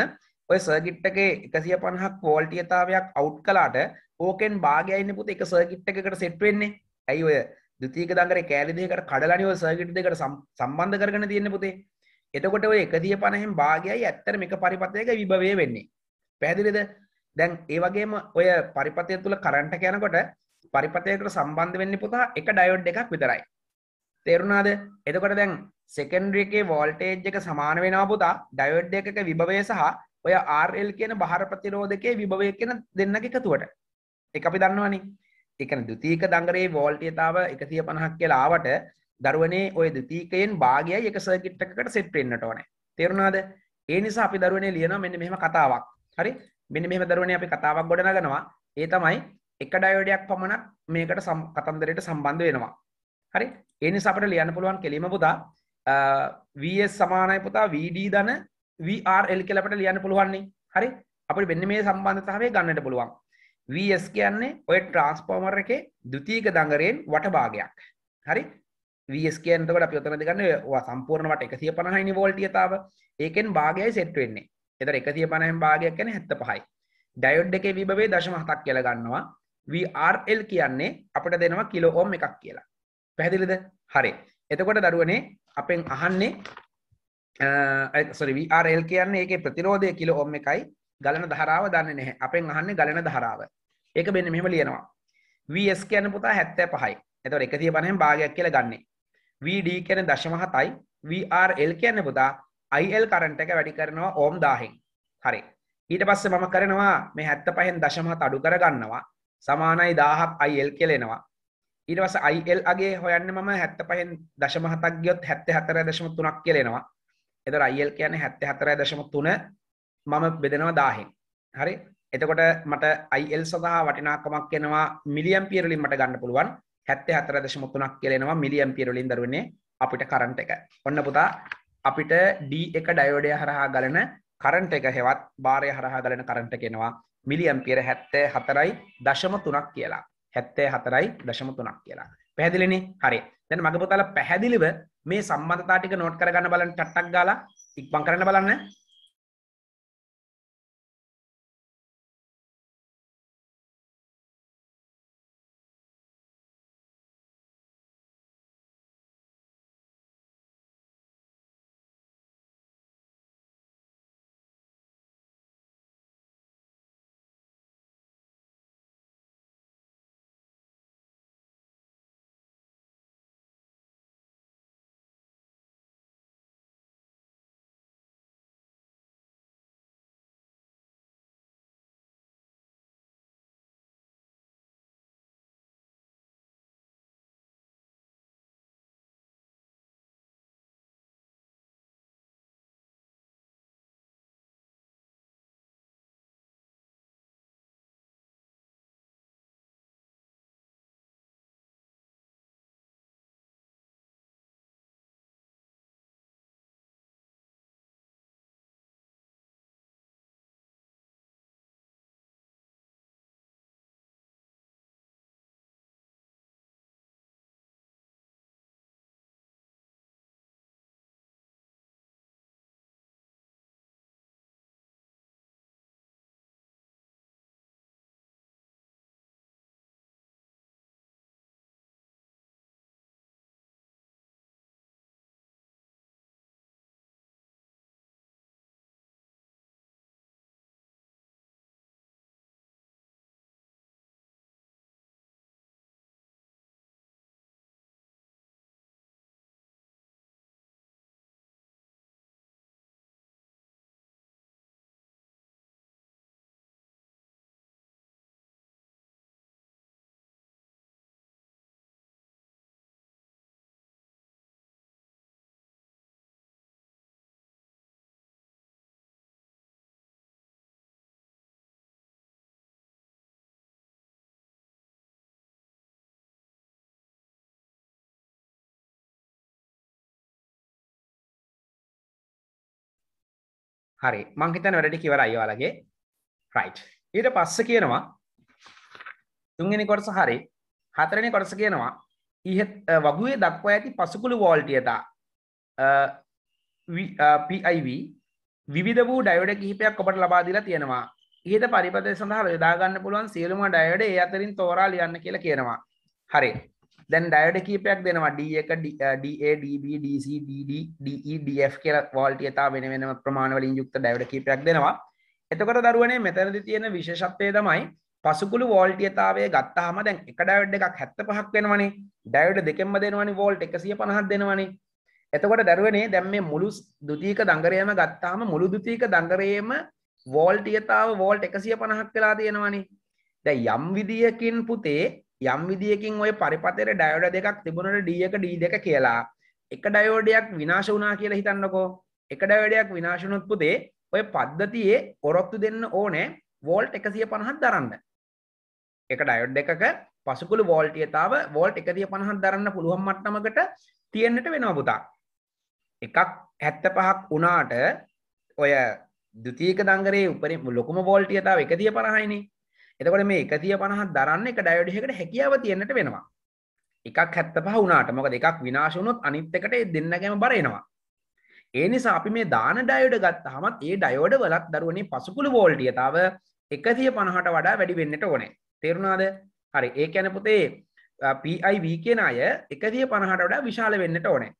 [SPEAKER 2] ඔය සර්ගිට්ටගේ එකසිය පණහක් වෝල්ටියතාවයක් අවුට් කලාට ඕකෙන් භාගයන්න පුත එක සර්ගිට්ටකට සෙට්වෙන්නේ ඇයි ඔය දුතිීක දඟර කෑලිදකට කඩලනිව සර්ගිට් දෙකට සම්බන්ධ කරගන තියන්න පුතේ එතකොට ඔය එකදිය පණහෙන් භාගයයි ඇත්තර මේක පරිපතයක විභවය වෙන්නේ පැදිරිද දැන් ඒ වගේම ඔය පරිපතය තුළ කරන්ට යනකොට පරිපතයකට සම්බන්ධ වෙන්න පුතා එක ඩයෝඩ් එකක් විතරයි තේරුණාද එතකොට දැන් සෙකන්ඩ්‍රිය එකේ වෝල්ටේජ් එක සමාන වෙනවා පුතා ඩයෝඩ් එකක විභවය සහ ඔය RL කියන බහර ප්‍රතිරෝධකයේ විභවය කියන දෙන්නක එකතුවට එක අපි දන්නවනේ එකන දුතිීක දංගරේ වෝල්ටියතාව එකතිය පණහක් කියලාවට දරුවනේ ඔය දෙතීකයෙන් භාගයයි එක සර්කිට්ටකට සෙට්ටෙන්න්නට ඕන තේරුණාද ඒ නිසා අපි දරුවනේ ලියන මෙන්න මෙහම කතාවක් හරි මෙන්න මෙහම දරුවනේ අපි කතාවක් ගොඩනගනවා ඒ තමයි එක ඩයෝඩයක් පමණක් මේකට සම් කතන්දරයට සම්බන්ධ වෙනවා හරි ඒ නිසා අපට ලියන්න පුළුවන් කෙලීම පුතා වස් සමානයි පුතා වඩ දන වRL කෙලපට ලියන්න පුළුවන්නේ හරි අපි වෙන්න මේ සම්බන්ධතාවේ ගන්නට පුළුවන් වස් කියන්නේ ඔය ට්‍රන්ස්පෝමර් එක දුතිීක දඟරයෙන් වටභාගයක් හරි වස්කයන්තකට අපි ොතන දෙගන්න සම්පූර්ණට එකසිය පණහයිනි වෝල්ටියතාව ඒකෙන් භාගයයි සෙට්වෙන්නේ එතර එකසිය පණහම් භාගයක් කැන හැත්ත පහයි ඩයොඩ් එකේ විබේ දශමහතක් කියල ගන්නවා VRL කියන්නේ අපට දෙනවා කිලෝ ඕම් එකක් කියලා පැහැදිලිද හරි එතකොට දරුවනේ අපෙන් අහන්නේ සොරි VRL කියන්නේ ඒක ප්‍රතිරෝධය කිලෝ ඕම් එකයි ගලන දහරාව දන්න නැහැ අපෙන් අහන්නේ ගලන දහරාව ඒක බෙන්න මෙහෙම ලියනවා VS කියන පුතා හැත්තෑ පහයි එතවට එකතිය පණහම් භාගයක් කියලා ගන්නේ VD කැන දශමහතයි VRL කියන්න පුතා IL කරන්ට එක වැඩි කරනවා ඕම් දාහෙන් හරි ඊට පස්ස මම කරනවා මේ හැත්ත පහෙන් දශමහත් අඩු කරගන්නවා සමානයි දාහක් IL කෙලෙනවා ඊටවස IL අගේ හොයන්න මම හැත්ත පහෙන් දශමහතක් ගියොත් හැත්ත හතර දශම තුනක් කෙලෙනවා එතර IL කියන හැත්ත හතර දශම තුන මම බෙදෙනවා දාහෙන් හරි එතකොට මට IL සඳහා වටිනාකමක් කෙනවා මිලියම් පියරලින් මට ගන්න පුළුවන් හැත්තේ හතර දශමුත්තුනක් කියලෙනවා මිලියම් පිරුලින් දරුවන්නේ අපිට කරන්ට එක ඔන්න පුතා අපිට ඩ එක ඩයෝඩය හරහා ගලන කරන්ට එක හෙවත් භාරය හරහා ගලන කරන්ට කෙනවා මිලියම් පිර හැත්තේ හතරයි දශම තුනක් කියලා හැත්තේ හතරයි දශම තුනක් කියලා පැහැදිලිනි හරි
[SPEAKER 3] දැන් මග පුතාලා පැහැදිලිව මේ සම්බන්ධතා ටික නෝට් කරගන්න බලන්න ටට්ටක් ගාලා ඉක්මන් කරන්න බලන්න
[SPEAKER 2] හරි මං හිතන වැඩටි කිවරයි ඔයාලගේ රයිට් ඊට පස්ස කියනවා තුන්වෙනි කොටස හරි හතරවෙනි කොටස කියනවා ඉහත් වගුවේ දක්වා ඇති පසුකුළු වෝල්ටියතා PIV විවිධ වූ ඩයෝඩ කිහිපයක් ඔබට ලබා දීලා තියෙනවා. ඉහත පරිපථය සඳහා යොදා ගන්න පුළුවන් සියලුම ඩයෝඩ ඒ අතරින් තෝරා ලියන්න කියලා කියනවා. හරි. දැන් ඩයඩ කීපයක් දෙනවා D1 DA DB DC DD DE DF කියලා වෝල්ටියතා වෙන වෙනම ප්‍රමාණ වලින් යුක්ත ඩයඩ කීපයක් දෙනවා එතකොට දරුවනේ මෙතනදි තියෙන විශේෂත්වය තමයි පසුකුළු වෝල්ටියතාවය ගත්තාම දැන් එක ඩයඩ් එකක් 75ක් වෙනවනේ ඩයඩ් දෙකෙන්ම දෙනවනේ වෝල්ට් 150ක් දෙනවනේ එතකොට දරුවනේ දැන් මේ මුළු ද්විතීක දඟරයම ගත්තාම මුළු ද්විතීක දඟරයේම වෝල්ටියතාව වෝල්ට් 150ක් වෙලා තියෙනවනේ දැන් යම් විදියකින් පුතේ යම් විදිියකින් ඔය පරිපතර ඩයෝඩ දෙකක් තිබුණට ඩියක ඩී දෙක කියලා එක ඩයෝඩයක් විනාශ වනා කියලා හිතන්නකෝ එක ඩයෝඩයක් විනාශනුත් පුතේ ඔය පද්ධතියේ ඔොරොත්තු දෙන්න ඕනෑ වෝල්ට් එකසිය පණහත් දරන්න එක ඩයෝඩ් එකක පසුකුළු වෝල්ටියතාව වෝල්ට් එකතිය පණහත් දරන්න පුළුවන් මට්ටමකට තියෙන්න්නට වෙනවා පුතා එකක් හැත්ත පහක් වනාට ඔය දුතිීක දංගරේ උපරිම ලොකුම වෝල්ටියතාව එකතිය පණහයිනිේ එතකොට මේ එකතිය පණහත් දරන්න එක ඩයෝඩිහකට හැකියාව තියෙන්න්නට වෙනවා එකක් හැත්ත පහ වුණට මොක දෙකක් විනාශවුණොත් අනිත්තකට දෙන්නගැම බරෙනවා ඒ නිසා අපි මේ දාන ඩයෝඩ ගත් හමත් ඒ ඩයෝඩ වලත් දරුවනේ පසුකුළු වෝල්ටිය තාව එකතිය පණහට වඩා වැඩි වෙන්නට ඕනේ තේරුණාද හරි ඒ ඇන පුතේ පයිV කියෙන අය එකතිය පණහට වඩා විශාල වෙන්නට ඕනේ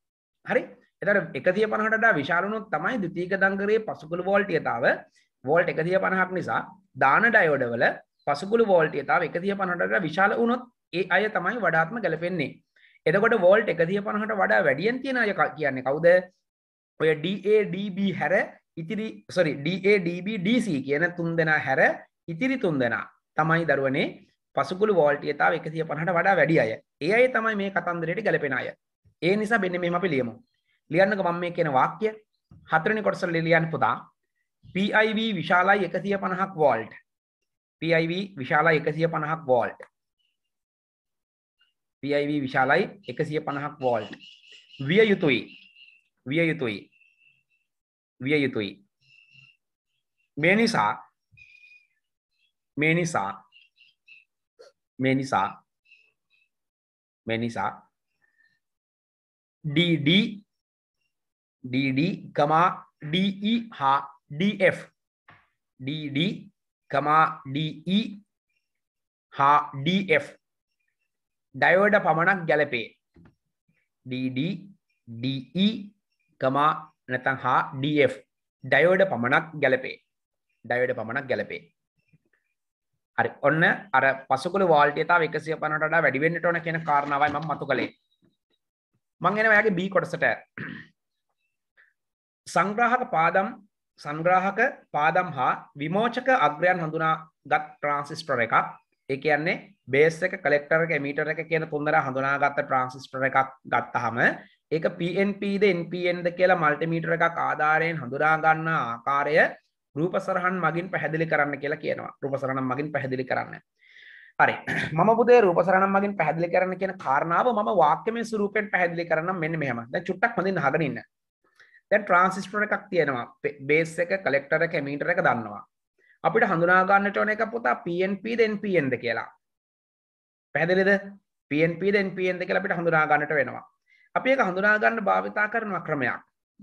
[SPEAKER 2] හරි එතට එකතිය පණහට විශාලනුත් තමයි දුතිීක දංකරේ පසුකුළු වෝල්ටිය තාව වෝල්ට් එකතිය පණහක් නිසා දාන ඩයෝඩ වල පසුගුළු වෝල්ටය තාව එකතිය පණට විශාල වුණොත් ඒ අය තමයි වඩාත්ම ගැලපෙන්නේ එතකොට වෝල්ට් එකතිය පණහට වඩා වැඩියෙන් තියෙන අය කියන්නේ කවුද ඔය DADB හැර ඉතිරි සොරි DADBDC කියන තුන් දෙනා හැර ඉතිරි තුන් දෙනා තමයි දරුවනේ පසුගුළු වෝල්ටිය තාව එකතිය පණහට වඩා වැඩි අය ඒ අය තමයි මේ කතන්දරයට ගැලපෙන අය ඒ නිසා බෙන්න මෙම අපි ලියමු ලියන්නක මම මේ කියන වාක්‍ය හතරනි කොටසල් ලියන්න පුතා PIV විශාලයි එකතිය පණහක් වෝල්ට් PIV විශාලයි 150ක් වෝල්ට් PIV විශාලයි 150ක් වෝල්ට් විය යුතුයි විය යුතුයි විය යුතුයි
[SPEAKER 3] මේ නිසා මේ නිසා මේ නිසා මේ නිසා DD DD, DE හා DF e, DD DE
[SPEAKER 2] හා DF ඩයෝඩ පමණක් ගැලපේ DD DE නැතන් හා DF ඩයෝඩ පමණක් ගැලපේ ඩයෝඩ පමණක් ගැලපේ හරි ඔන්න අර පසුකල වාල්ටේතාව එකසිය පනට වැඩිවෙන්නට ඕන කියෙන කාරණාවයි ම මතු කළේ මං එන ඔයාගේ බී කොටසට සංග්‍රහක පාදම් සංග්‍රාහක පාදම් හා විමෝචක අග්‍රයන් හඳුනා ගත් ට්‍රාන්සිස්ටර් එකක් ඒ කියන්නේ බේස් එක කලෙක්ටර් එක මීටර් එක කියන තුන්දර හඳුනාගත්ත ට්‍රාන්සිස්ටර් එකක් ගත්තහම ඒක PNP ද NPN ද කියලා මල්ටිමීටර් එකක් ආධාරයෙන් හඳුනා ගන්න ආකාරය රූප සරහන් මගින් පැහැදිලි කරන්න කියලා කියනවා රූප සරහන් මගින් පැහැදිලි කරන්න. හරි මම පුතේ රූප සරහන් මගින් පැහැදිලි කරන්න කියන කාරණාව මම වාක්‍යමය ස්වරූපයෙන් පැහැදිලි කරනම් මෙන්න මෙහෙම. දැන් චුට්ටක් හොඳින් අහගෙන ඉන්න. දැන් ට්‍රාන්සිස්ටර් එකක් තියෙනවා බේස් එක කලෙක්ටර එක එමීටර් එක දන්නවා අපිට හඳුනා ගන්නට ඕන එක පුතා PNP ද NPN ද කියලා පැහැදිලිද PNP ද NPN ද කියලා අපිට හඳුනා ගන්නට වෙනවා අපි ඒක හඳුනා ගන්න භාවිතා කරන ක්‍රමයක්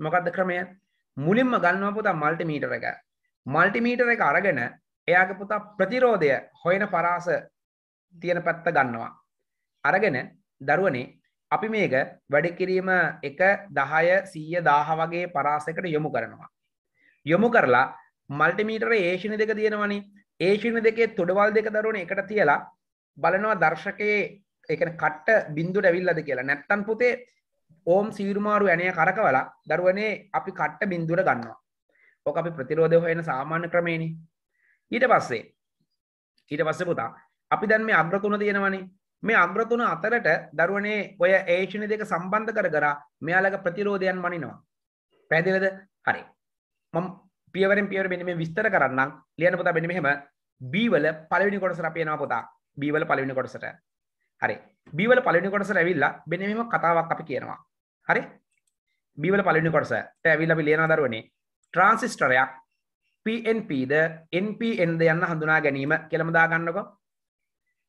[SPEAKER 2] මොකද්ද ක්‍රමය මුලින්ම ගන්නවා පුතා මල්ටිමීටර් එක මල්ටිමීටර් එක අරගෙන එයාගේ පුතා ප්‍රතිරෝධය හොයන පරාස තියෙන පැත්ත ගන්නවා අරගෙන දරුවනේ අපි මේක වැඩ කිරීම එක දහය සීය දාහ වගේ පරාසකට යොමු කරනවා. යොමු කරලා මල්ටිමීටර ඒශිණ දෙක තියෙනවනි ඒශිණ දෙකේ තොඩවල් දෙක දරුණ එකට තියලා බලනවා දර්ශකයේ එක කට්ට බින්දු ඇවිල්ලද කියලා නැත්තන් පුතේ ඕම් සීරුමාරු ඇනය කරකවලා දරුවනේ අපි කට්ට බින්දුර ගන්නවා. ඕක අපි ප්‍රතිරෝධය හොයන සාමාන්‍ය ක්‍රමේණි. ඊට පස්සේ ඊට පස්ස පුතා අපි දැන් මේ අග්‍රතුන තියෙනවනේ මේ අග්‍ර තුන අතරට දරුවනේ ඔය ඒෂණ දෙක සම්බන්ධ කර කර මෙයාලගේ ප්‍රතිරෝධයන් මනිනවා. පැහැදිලිද? හරි. මම පියවරෙන් පියවර මෙන්න මේ විස්තර කරන්නම්. ලියන්න පුතා මෙන්න මෙහෙම B වල පළවෙනි කොටස අපි එනවා පුතා. B වල පළවෙනි කොටසට. හරි. B වල පළවෙනි කොටසට ඇවිල්ලා මෙන්න මෙහෙම කතාවක් අපි කියනවා. හරි. B වල පළවෙනි කොටස. ඒ ඇවිල්ලා අපි ලියනවා දරුවනේ. ට්‍රාන්සිස්ටරයක් PNP ද NPN ද යන්න හඳුනා ගැනීම කියලා මම දාගන්නකො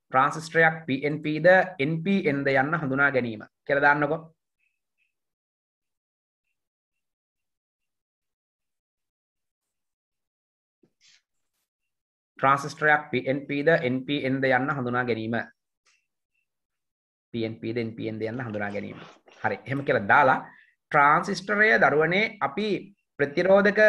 [SPEAKER 3] ට්‍රන්සිස්ටරයක් පන්පද එන්පන්ද යන්න හඳුනා ගැනීම කෙරදන්නකො
[SPEAKER 2] ට්‍රන්සිස්ටරයක් පන්පද එන්පන්ද යන්න හඳුනා ගැනීම පන්පද එන්පන්ද යන්න හඳුනා ගැනීම හරි එහෙම කෙර දාලා ට්‍රාන්සිස්ටරය දරුවනේ අපි ප්‍රතිරෝධක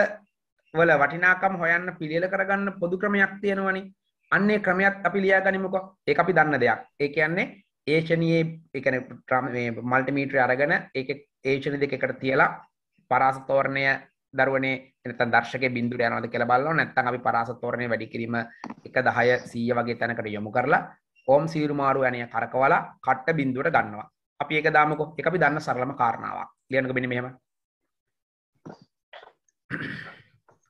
[SPEAKER 2] වල වටිනාකම් හොයන්න පිළියල කරගන්න පොදු ක්‍රමයක් තියෙනවනි අන්නේ ක්‍රමයක් අපි ලියාගනිමුකෝ ඒ අපි දන්න දෙයක් ඒ කියන්නේ ඒෂණයේ එකන මල්ටිමීට්‍ර අරගෙන ඒ ඒෂණ දෙක එකට තියලා පරාසතෝරණය දරුවනේ එත දර්ශක බින්දුර යනද කෙ බල්ලෝ නැත්තන් අපි පරාසතෝරණය වැඩි කිරීම එක දහය සීය වගේ තැනකට යොමු කරලා ඕම් සීරුමාරු යනය කරකවලා කට්ට බින්දුවට ගන්නවා අපි ඒක දාමකො එක අපි දන්න සරලම කාරණාවක් ලියනක බිනිීම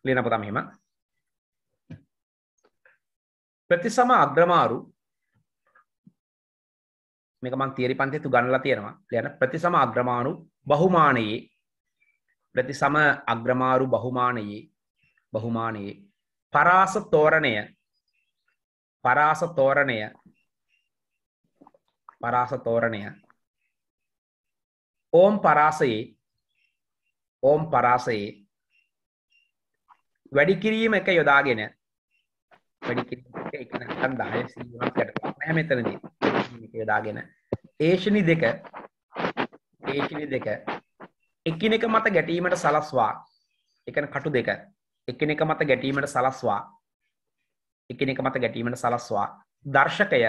[SPEAKER 3] ලියන පොතම හෙම ප්‍රතිසම අග්‍රමාරු මේක මං තියරි පන්තිය තුගන්ලා තියෙනවා ලියන
[SPEAKER 2] ප්‍රතිසම අග්‍රමාරු බහුමානයේ ප්‍රතිසම අග්‍රමාරු බහුමානයේ බහුමානයේ පරාස තෝරණය පරාස තෝරණය පරාස තෝරණය ඕම් පරාසයේ ඕම් පරාසයේ වැඩි කිරීම එක යොදාගෙන වැඩිකට එක නැත්තම් 10 සීමාවක් යටපත් නැහැ මෙතනදී. මේක යොදාගෙන ඒෂිනි දෙක ඒෂිනි දෙක එකිනෙක මත ගැටීමට සලස්වා ඒ කියන්නේ කටු දෙක එකිනෙක මත ගැටීමට සලස්වා එකිනෙක මත ගැටීමට සලස්වා දර්ශකය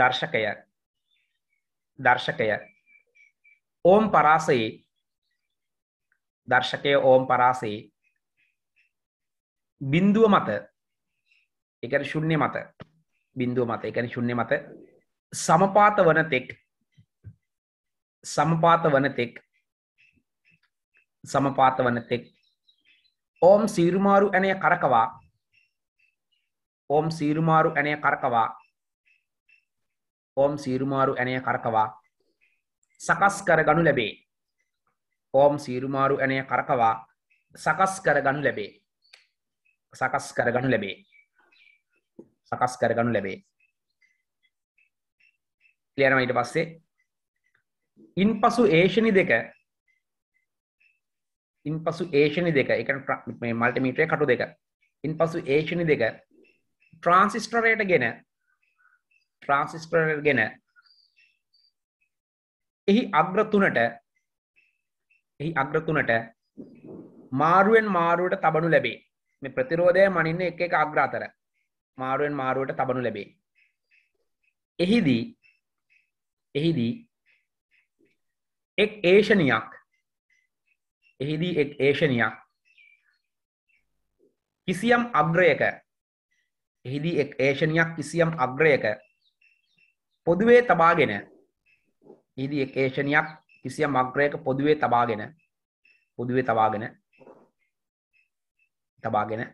[SPEAKER 2] දර්ශකය දර්ශකය ඕම් පරාසයේ දර්ශකය ඕම් පරාසයේ බින්දුව මත එකන ශුන්්‍ය මත බින්දුව මත එකන ශුන්්‍ය මත සමපාත වන තෙක් සමපාත වන තෙක් සමපාත වන තෙක් ඕම් සීරුමාරු ඇනය කරකවා ඕම් සීරුමාරු ඇනය කරකවා ඕම් සීරුමාරු ඇනය කරකවා සකස් කර ගනු ලැබේ ඕම් සීරුමාරු ඇනය කරකවා සකස් කර ගනු ලැබේ සකස් කර ගනු ලැබේ සකස්
[SPEAKER 3] කරගනු ලැබේ ලියනම ඊට පස්සේ ඉන් පසු ඒෂණි දෙක ඉන් පසු ඒෂණි දෙක
[SPEAKER 2] එක මල්ටිමීට්‍රය කටු දෙක ඉන් පසු ඒෂණි දෙක ට්‍රන්සිස්ටරයට
[SPEAKER 3] ගෙන ට්‍රන්සිස්ටරයට ගෙන එහි අග්‍රතුනට එහි අග්‍රතුනට මාරුවෙන්
[SPEAKER 2] මාරුවට තබනු ලැබේ මේ ප්‍රතිරෝධය මනින්න එක එක අග්‍ර අතර මාරුවෙන් මාරුවට තබනු ලැබේ. එහිදී එහිදී එක් ඒෂණයක් එහිදී එක් ඒෂණයක් කිසියම් අග්‍රයක එහිදී එක් ඒෂණයක් කිසියම් අග්‍රයක පොදුවේ තබාගෙන එහිදී එක් ඒෂණයක් කිසියම් අග්‍රයක පොදුවේ තබාගෙන පොදුවේ තබාගෙන තබාගෙන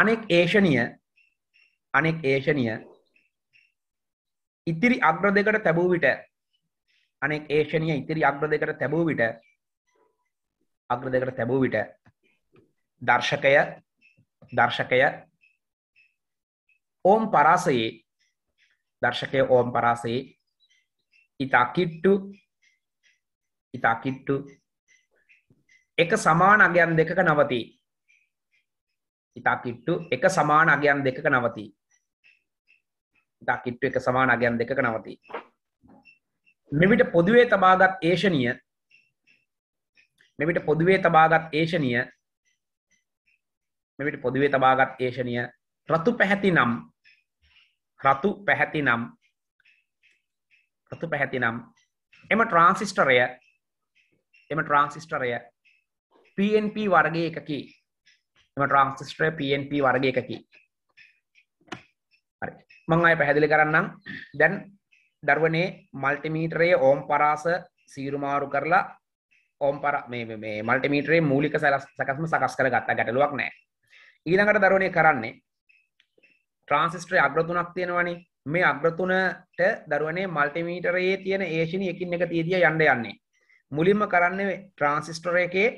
[SPEAKER 2] අනෙක් ඒෂණිය අනෙක් ඒෂණිය ඉතිරි අග්‍ර දෙකට තැබූ විට අනෙක් ඒෂණිය ඉතිරි අග්‍ර දෙකට තැබූ විට අග්‍ර දෙකට තැබූ විට දර්ශකය දර්ශකය ඕම් පරාසයේ දර්ශකය ඕම් පරාසයේ ඉතා කිට්ටු ඉතා කිට්ටු එක සමාන අගයන් දෙකක නවති ඉතා කිට්ටු එක සමාන අගයන් දෙකක නවතිී ඉතා කිට්ටු එක සමාන අගයන් දෙකක නවතී. මෙවිට පොදුවේ තබාගත් ඒෂණිය මෙවිට පොදුවේ තබාගත් ඒෂණිය මෙවිට පොදුවේ තබාගත් ඒෂණිය රතු පැහැති නම් රතු පැහැති නම් රතු පැහැති නම් එම ට්‍රාන්සිස්ටරය එම ට්‍රාන්සිස්ටරය PNP වර්ගය එකකි එම ට්‍රාන්සිස්ටරය PNP වර්ගය එකකි මං අය පැහැදිලි කරන්නම් දැන් දර්වනේ මල්ටිමීටරයේ ඕම් පරාස සීරුමාරු කරලා ඕම් පර මේ මල්ටිමීටරේ මූලික සැලස් සකස්ම සකස් කර ගත්තා ගැටලුවක් නෑ ඊළඟට දරුවනේ කරන්නේ ට්‍රන්සිස්ට්‍රේ අග්‍රතුනක් තියෙනවනි මේ අග්‍රතුනට දරුවනේ මල්ටිමීටරයේ තියෙන ඒශනි එකින් එක තියදිය යන්න යන්නේ මුලින්ම කරන්නේ ට්‍රන්සිස්ටර එකේ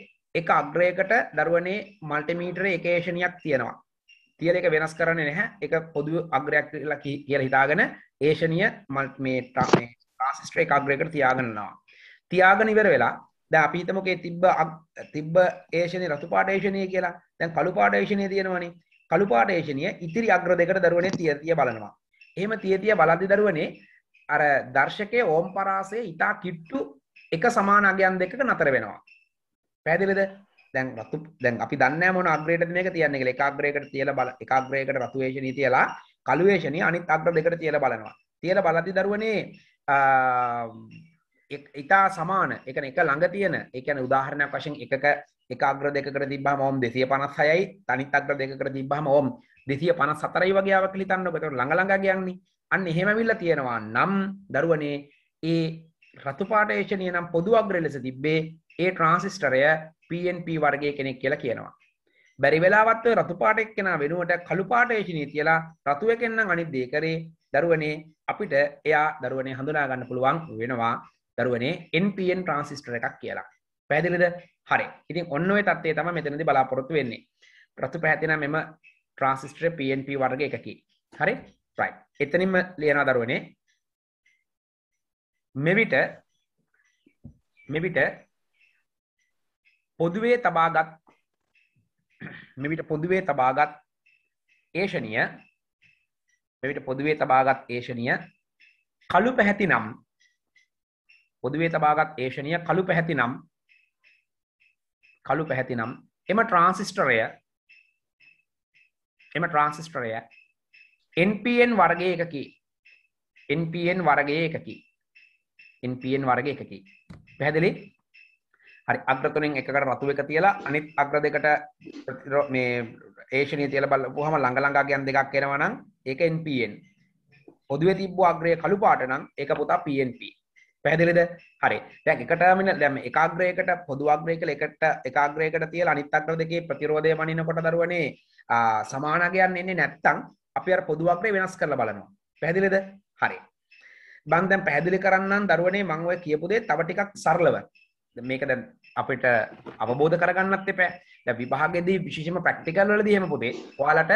[SPEAKER 2] එක අග්‍රයකට දරුවනේ මල්ටිමීටර එකේෂණයක් තියෙනවා තියල එක වෙනස් කරන්නේ නැහැ එක පොදු අග්‍රයක් කියලා කියලා හිතාගෙන ඒෂනීය මේ ට්‍රාන්සිස්ටර් එක අග්‍රයකට තියාගන්නවා තියාගෙන ඉවර වෙලා දැන් අපි හිතමුකේ තිබ්බ තිබ්බ ඒෂනීය රතු පාට ඒෂනීය කියලා දැන් කළු පාට ඒෂනීය තියෙනවනේ කළු පාට ඒෂනීය ඉතිරි අග්‍ර දෙකට දරුවනේ තියතිය බලනවා එහෙම තියතිය බලද්දි දරුවනේ අර දර්ශකයේ ඕම් පරාසයේ ඊටා කිට්ටු එක සමාන අගයන් දෙකක නතර වෙනවා පැහැදිලිද දැන් රතු දැන් අපි දන්න මොන අග්‍රයට මේක තියන්නේ කියලා එක අග්‍රයකට තියලා බල එක අග්‍රයකට රතු වේෂණී තියලා කළු වේෂණී අනිත් අග්‍ර දෙකට තියලා බලනවා තියලා බලද්දි දරුවනේ ඉතා සමාන ඒ කියන්නේ එක ළඟ තියෙන ඒ කියන්නේ උදාහරණයක් වශයෙන් එකක එක අග්‍ර දෙකකට තිබ්බහම ඕම් 256යි තනිත් අග්‍ර දෙකකට තිබ්බහම ඕම් 254යි වගේ ආවක් කියලා හිතන්නකො ඒක ළඟ ළඟ ගියන්නේ අන්න එහෙම අවිල්ලා තියෙනවා නම් දරුවනේ ඒ රතු පාට ඒෂණිය නම් පොදු අග්‍ර ලෙස තිබ්බේ ඒ ට්‍රාන්සිස්ටරය පNP වර්ගය කෙනෙක් කියලා කියනවා. බැරි වෙලාවත් රතුපාටෙක් කෙනා වෙනුවට කළුපාට යෝජනී කියලා රතුවකෙන් නම් අනිත් දේ කරේ දරුවනේ අපිට එයා දරුවනේ හඳුනා ගන්න පුළුවන් වෙනවා දරුවනේ NPN ට්‍රාන්සිස්ටර් එකක් කියලා. පැහැදිලිද? හරි. ඉතින් ඔන්න ඔය தත්ත්වය තමයි මෙතනදී බලාපොරොත්තු වෙන්නේ. රතු පැහැදෙන මෙම ට්‍රාන්සිස්ටර් PNP වර්ග එකකි. හරි? right. එතනින්ම ලියනවා දරුවනේ. මෙවිට මෙවිට පොදුවේ තබාගත් මෙවිට පොදුවේ තබාගත් ඒෂණිය මෙවිට පොදුවේ තබාගත් ඒෂණිය කළු පැහැති නම් පොදුවේ තබාගත් ඒෂණිය කළු පැහැති නම් කළු පැහැති නම් එම ට්‍රාන්සිස්ටරය එම ට්‍රාන්සිස්ටරය NPN වර්ගය එකකි NPN වර්ගය එකකි NPN වර්ගය එකකි පැහැදිලි හරි අග්‍ර තුනෙන් එකකට රතු එක තියලා අනිත් අග්‍ර දෙකට මේ ඒෂණිය තියලා බලපුවාම ළඟ ළඟා ගියන් දෙකක් එනවා නම් ඒක NPN පොදුවේ තිබ්බ අග්‍රය කළු පාට නම් ඒක පුතා PNP පැදිලිද හරි දැන් එකටමින දැම එකග්‍රයකට පොදු අග්‍රය කළ එකට එකග්‍රයකට තිය අනිත් අක්‍ර දෙකේ ප්‍රතිරෝධය වනිනකොට දරුවනේ සමානගයන් එන්නේ නැත්තං අපි අර පොදු අග්‍රය වෙනස් කරලා බලනවා පැදිලිද හරි බන්දැම් පැදිලි කරන්න දරුවනේ මංව කියපුදේ තව ටිකක් සරලව මේක දැ අපිට අවබෝධ කරගන්නත් එපෑ ද විභාගෙදී විශෂම ප්‍රක්ටිකල්ල දහම පුදේ වාලට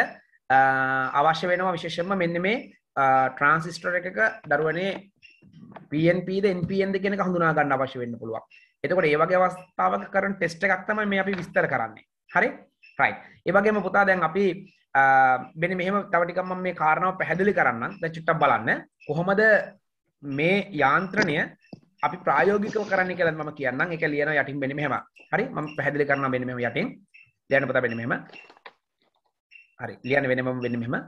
[SPEAKER 2] අවශ්‍ය වෙනවා විශේෂම මෙන්න මේ ට්‍රන්සිස්ටර එකක දරුවනේ පන්පද එන්පන්ද කෙන හඳුනා ගන්න අවශ්‍ය වෙන්න පුළුවක් එතකොට ඒවගේ අවස්ථාවක කරන ටෙස්ට එකක්තම මේ අපි විස්තර කරන්නේ හරි ්‍රයි ඒවගේම පුතා දැන් අපි බෙන මෙහම තවටිකම මේ කාරණාව පැහැදිලි කරන්න චුට්ටක් බලන්න කොහොමද මේ යාන්ත්‍රණය අපි ප්‍රායෝගිකව කරන්න කියලා මම කියන්නම් ඒක ලියන යටින් වෙන්නේ මෙහෙම. හරි මම පැහැදිලි කරනවා වෙන්නේ මෙහෙම යටින්. ලියන්න පුතා වෙන්නේ මෙහෙම. හරි ලියන්න වෙනමම වෙන්නේ මෙහෙම.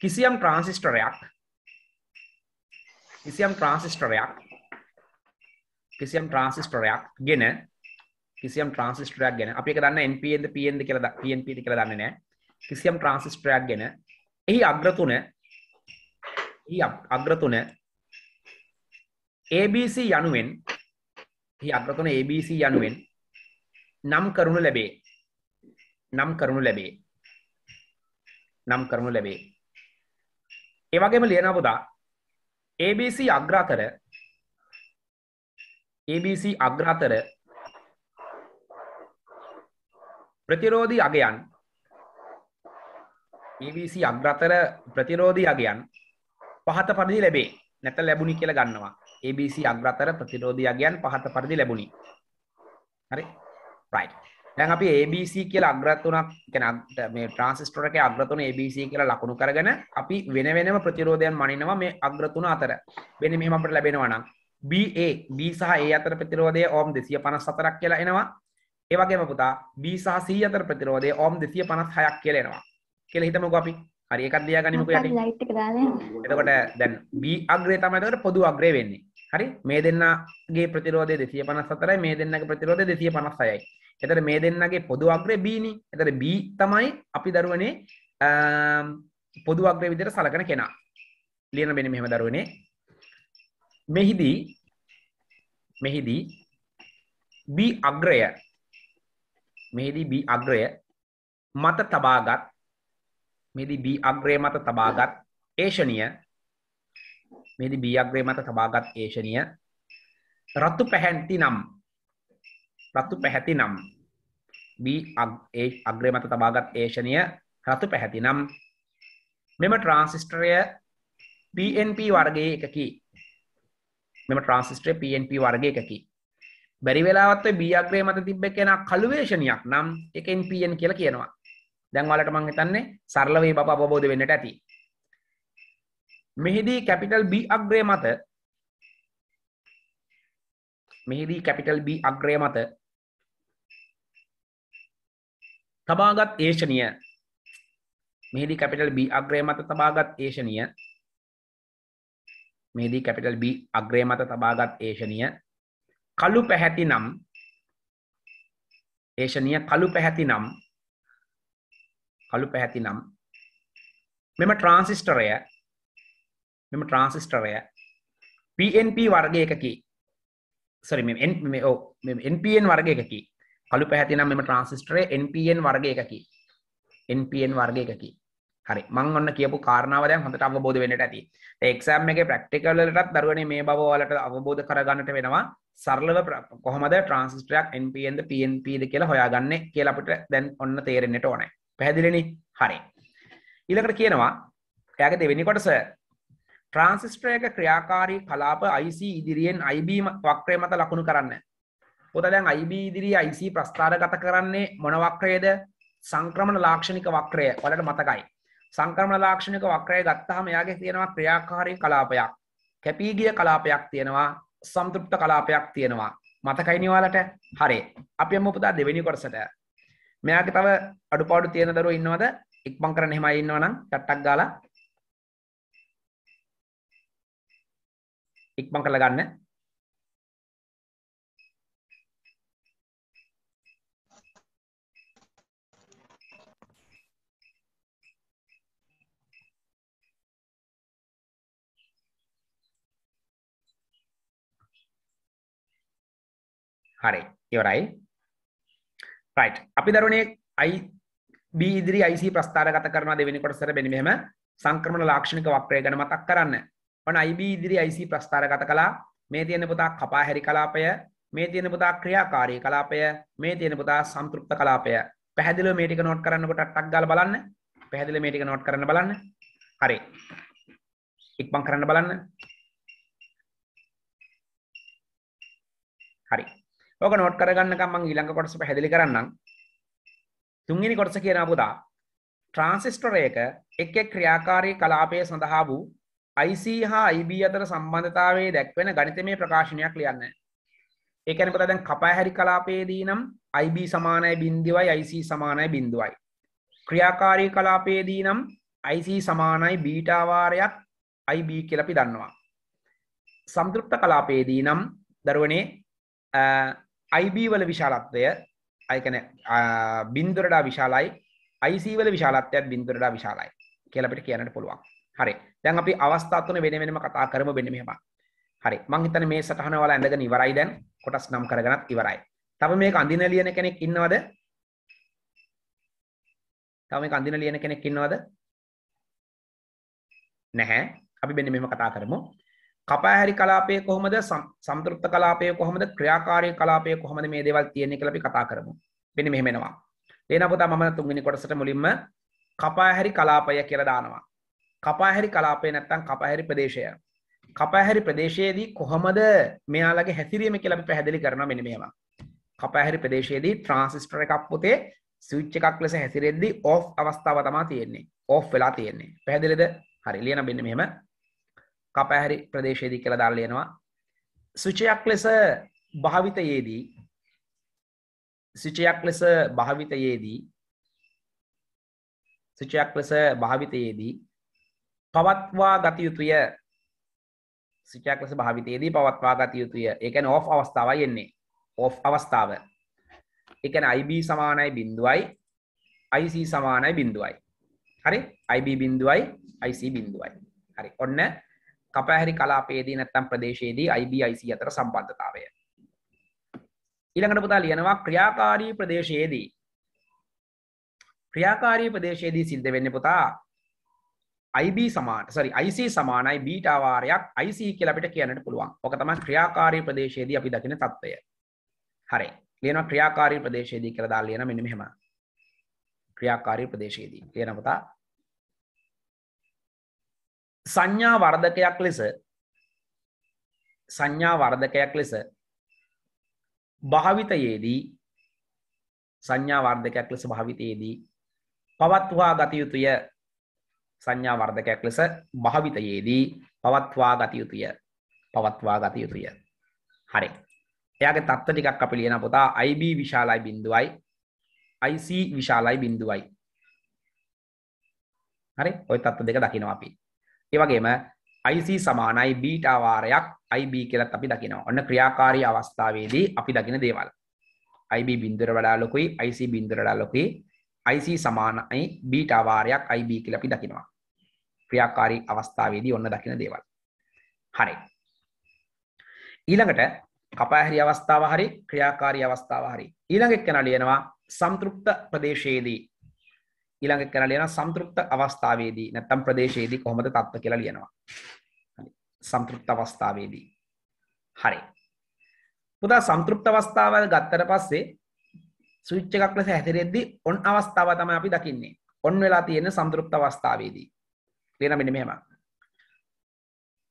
[SPEAKER 2] කිසියම් ට්‍රාන්සිස්ටරයක් කිසියම් ට්‍රාන්සිස්ටරයක් කිසියම් ට්‍රාන්සිස්ටරයක් ගෙන කිසියම් ට්‍රාන්සිස්ටරයක් ගැන අපි එක දන්න NPNද PNද කියලා PNPද කියලා දන්නේ නැහැ. කිසියම් ට්‍රාන්සිස්ටරයක් ගැන එහි අග්‍ර තුන එහි අග්‍ර තුන ABC යනුවෙන් අග්‍රතුන ABC යනුවෙන් නම් කරුණු ලැබේ නම් කරුණු ලැබේ නම් කරනු ලැබේ. ඒ වගේම ලියනා පුතා ABC අග්‍ර අතර ABC අග්‍ර අතර ප්‍රතිරෝධී අගයන් ABC අග්‍ර අතර ප්‍රතිරෝධී අගයන් පහත පරිදි ලැබේ. නැත්නම් ලැබුණි කියලා ගන්නවා. ABC අග්‍රතර ප්‍රතිරෝධයගයන් පහත පරිදි ලැබුණි. හරි? right. දැන් අපි ABC කියලා අග්‍ර තුනක් කියන්නේ මේ ට්‍රාන්සිස්ටර් එකේ අග්‍ර තුන ABC කියලා ලකුණු කරගෙන අපි වෙන වෙනම ප්‍රතිරෝධයන් මනිනවා මේ අග්‍ර තුන අතර. වෙන මෙහෙම අපිට ලැබෙනවා නම් BA B සහ A අතර ප්‍රතිරෝධය ඕම් 254ක් කියලා එනවා. ඒ වගේම පුතා B සහ C අතර ප්‍රතිරෝධය ඕම් 256ක් කියලා එනවා. කියලා හිතමුකෝ අපි. හරි ඒකත් ලියාගනිමුකෝ යටින්. එතකොට දැන් B අග්‍රය තමයි එතකොට පොදු අග්‍රය වෙන්නේ. හරි මේ දෙන්නගේ ප්‍රතිරෝධය දෙසිය පනස් අතරයි මේ දෙන්නක ප්‍රතිරෝධ දෙසිය පනස්සයයි එතර මේ දෙන්නගේ පොදු අග්‍ර බීනි එතර බී තමයි අපි දරුවනේ පොදු අග්‍ර විදිර සලකන කෙනා ලියන බෙන මෙහෙම දරුවනේ මෙහිදී මෙහිදී බී අග්‍රය මෙහිදී බී අග්‍රය මත තබාගත් මෙදී බී අග්‍රය මත තබාගත් ඒෂණිය මෙදි බියග්‍රේ මත තබාගත් ඒශනය රත්තු පැහැන්ති නම් රත්තු පැහැති නම් අග්‍රේ මත තබාගත් ඒශනය රතු පැහැති නම් මෙම ට්‍රන්සිස්ටරය PNP වර්ගයේ එකකි මෙම ට්‍රන්සිස්ට්‍රේ PNP වර්ගය එකකි බැරි වෙලාවත් බියග්‍රේ මත තිබ්බ කෙන කළුවේෂණයක් නම් එකෙන් පන් කියල කියනවා දැන්වලට මං හිතන්නේ සරලවේ බ අවබෝධ වෙන්නට ඇති
[SPEAKER 3] මෙහිදී කැපිටල් B අග්‍රය මත මෙහිදී කැපිටල් B අග්‍රය මත තබාගත්
[SPEAKER 2] ඒෂණිය මෙහිදී කැපිටල් B අග්‍රය මත තබාගත් ඒෂණිය මෙහිදී කැපිටල් B අග්‍රය මත තබාගත් ඒෂණිය කළු පැහැති නම් ඒෂණිය කළු පැහැති නම් කළු පැහැති නම් මෙම ට්‍රාන්සිස්ටරය මෙම ට්‍රන්සිස්ටරය පNP වර්ගය එකකි සරි ඕ NPN වර්ගය එකකි කළු පැහැතිනම් මෙම ට්‍රන්සිස්ටරේ NPN වර්ගය එකකි NPN වර්ගය එකකි හරි මං ඔන්න කියපු කාරණාවදයන් හොඳට අවබෝධ වෙන්නට ඇති එක්සෑම් එක ප්‍රක්ටිකල්ලටත් දරුවන මේ බවලට අවබෝධ කරගන්නට වෙනවා සරලව කොහොමද ට්‍රන්සිස්ටරයක් NPNද PNPද කියලා හොයාගන්න කියලපට දැන් ඔන්න තේරෙන්නට ඕනෑ පැදිලෙන හරි ඉලකට කියනවා එයාගේ දෙවෙනි කොටස ට්‍රන්සිස්ට්‍රයක ක්‍රියාකාරී කලාප IC ඉදිරියෙන් IB වක්‍රය මත ලකුණු කරන්න. පොත දැන් IB ඉදිරි IC ප්‍රස්ථාරගත කරන්නේ මොන වක්‍රයේද? සංක්‍රමණ ලාක්ෂණික වක්‍රය. ඔයාලට මතකයි. සංක්‍රමණ ලාක්ෂණික වක්‍රය ගත්තාම එයාගේ තියෙනවා ක්‍රියාකාරී කලාපයක්. කැපී ගිය කලාපයක් තියෙනවා. සම්තෘප්ත කලාපයක් තියෙනවා. මතකයි නිවාලට? හරි. අපි යමු පුතා දෙවෙනි කොටසට. මෙයාගේ තව අඩුපාඩු
[SPEAKER 3] තියෙන දරුවෝ ඉන්නවද? ඉක්මන් කරන්න එහෙමයි ඉන්නවනම් ටට්ටක් ගාලා ඉක්මන් කරලා ගන්න.
[SPEAKER 2] හරි ඉවරයි රයිට් අපි දරුණේ අයි B ඉදිරි IC ප්‍රස්ථාරගත කරනවා දෙවෙනි කොටසට මෙන්න මෙහෙම සංක්‍රමණ ලාක්ෂණික වක්‍රය ගැන මතක් කරන්න ඔන අයිB ඉදිරි අයිC ප්‍රස්ථාරගත කලා මේ තියෙන පුතා කපා හැරි කලාපය මේ තියෙන පුතා ක්‍රියාකාරී කලාපය මේ තියෙන පුතා සම්තෘප්ත කලාපය පැහැදිලිව මේ ටික නෝට් කරන්නකොට ටක් ගාලා බලන්න පැහැදිලිව මේ ටික නෝට් කරන්න බලන්න හරි ඉක්මන් කරන්න බලන්න හරි ඕක නෝට් කරගන්නකම් මම ඊළඟ කොටස පැහැදිලි කරන්නම් තුන්වෙනි කොටස කියනවා පුතා ට්‍රාන්සිස්ටර් එක එක් එක් ක්‍රියාකාරී කලාපය සඳහා වූ IC හා IB අතර සම්බන්ධතාවයේ දැක්වෙන ගණිතමය ප්‍රකාශනයක් ලියන්න. ඒ කියන්නේ මොකද දැන් කපහැරි කලාපයේදී නම් IB සමානයි බිඳුවයි IC සමානයි බිඳුවයි. ක්‍රියාකාරී කලාපයේදී නම් IC සමානයි බීටා වාරයක් IB කියලා අපි දන්නවා. සම්තෘප්ත කලාපයේදී නම් දරුවනේ IB වල විශාලත්වය ඒ කියන්නේ බිඳුවටා විශාලයි IC වල විශාලත්වයත් බිඳුවටා විශාලයි කියලා අපිට කියන්නට පුළුවන්. හරි දැන් අපි අවස්ථා තුන වෙන වෙනම කතා කරමු වෙන මෙහෙම. හරි මං හිතන්නේ මේ සටහන වල ඇඳගෙන ඉවරයි දැන් කොටස්
[SPEAKER 3] නම් කරගෙනත් ඉවරයි. තව මේක අඳින ලියන කෙනෙක් ඉන්නවද? තව මේක අඳින ලියන කෙනෙක් ඉන්නවද? නැහැ.
[SPEAKER 2] අපි මෙන්න මෙහෙම කතා කරමු. කපාහැරි කලාපය කොහොමද සම්තෘප්ත කලාපය කොහොමද ක්‍රියාකාරී කලාපය කොහොමද මේ දේවල් තියෙන්නේ කියලා අපි කතා කරමු. මෙන්න මෙහෙම එනවා. එනවා පුතා මම තුන්වෙනි කොටසට මුලින්ම කපාහැරි කලාපය කියලා දානවා. කපාහැරි කලාපේ නැත්තං කපාහැරි ප්‍රදේශය කපාහැරි ප්‍රදේශයේදී කොහොමද මෙයාලගේ හැසිරීම කියලා අපි පැහැදිලි කරනවා මෙන්න මේවා කපාහැරි ප්‍රදේශයේදී ට්‍රාන්සිස්ටර් එකක් පුතේ ස්විච් එකක් ලෙස හැසිරෙද්දී ඔෆ් අවස්ථාව තමා තියෙන්නේ ඔෆ් වෙලා තියෙන්නේ පැහැදිලිද හරි ලියන මෙන්න මෙහෙම කපාහැරි ප්‍රදේශයේදී කියලා දාලා ලියනවා ස්විචයක් ලෙස භාවිතයේදී සිචයක් ලෙස භාවිතයේදී සිචයක් ලෙස භාවිතයේදී පවත්වා ගත යුතුය සිචයක් ලෙස භාවිතයේදී පවත්වා ගත යුතුය එකන ඔෆ් අවස්ථාවයි එන්නේ ඔෆ් අවස්ථාව එකන අයිB සමානයි බිින්දුවයි IC සමානයි බිින්දුවයි හරි අයිB බිින්දුවයි IC බිින්දුවයි හරි ඔන්න කපහැරි කලාපේදී නැත්තම් ප්‍රදේශයේදී IBIC අතර සම්බන්ධතාවය ඊළඟට පුතා ලියනවා ක්‍රියාකාරී ප්‍රදේශයේදී ක්‍රියාකාරී ප්‍රදේශයේදී සිද්ධ වෙන්න පුතා IB සමාන සරි IC සමානයි බීටවාරයක් IC කියලපිට කියන්නට පුළුවන් ඕක තම ක්‍රියාකාරී ප්‍රදේශයේදී අපි දකින තත්ත්වය හරි ලියනවා ක්‍රියාකාරී ප්‍රදේශයේදී කියලා දාලා ලියන මෙන්න මෙහෙම
[SPEAKER 3] ක්‍රියාකාරී ප්‍රදේශයේදී ලියන පුතා සංඥා වර්ධකයක් ලෙස සංඥා වර්ධකයක් ලෙස
[SPEAKER 2] භාවිතයේදී සංඥා වර්ධකයක් ලෙස භාවිතයේදී පවත්වා ගත යුතුය සංඥා වර්ධකයක් ලෙස භාවිතයේදී පවත්වා ගතයුතුය පවත්වා ගතයුතුය හරි එයාගේ තත්ත ටිකක් අපි ලියන පොතා IB විශාලයි බිඳුවයි IC විශාලයි බිඳුවයි හරි ඔය තත්ත දෙක දකිනවා අපි ඒවගේම IC සමානයි බීටවාරයක් IB කෙලත් අපි දකිනවා ඔන්න ක්‍රියාකාරී අවස්ථාවේදී අපි දකින දේවල් IB බින්දුර වඩා ලොකුයි IC බින්දුරඩා ලොකුයි IC සමානයි බීට අවාරයක් IB කියලා අපි දකිනවා. ක්‍රියාකාරී අවස්ථාවේදී ඔන්න දකින දේවල්. හරි. ඊළඟට කපාහැරි අවස්ථාව හරි ක්‍රියාකාරී අවස්ථාව හරි ඊළඟ එක්කෙනා ලියනවා සම්තෘප්ත ප්‍රදේශයේදී ඊළඟ එක්කෙනා ලියනවා සම්තෘප්ත අවස්ථාවේදී නැත්නම් ප්‍රදේශයේදී කොහොමද තත්ත්ව කියලා ලියනවා හරි සම්තෘප්ත අවස්ථාවේදී හරි පුතා සම්තෘප්ත අවස්ථාවල් ගත්තට පස්සේ සුච්ච එකක් ලෙස හැසිරෙද්දි ඔන් අවස්ථාව තම අපි දකින්නේ ඔන් වෙලා තියෙන සම්තෘප්ත අවස්ථාවේදී ලෙනමෙන මෙහෙම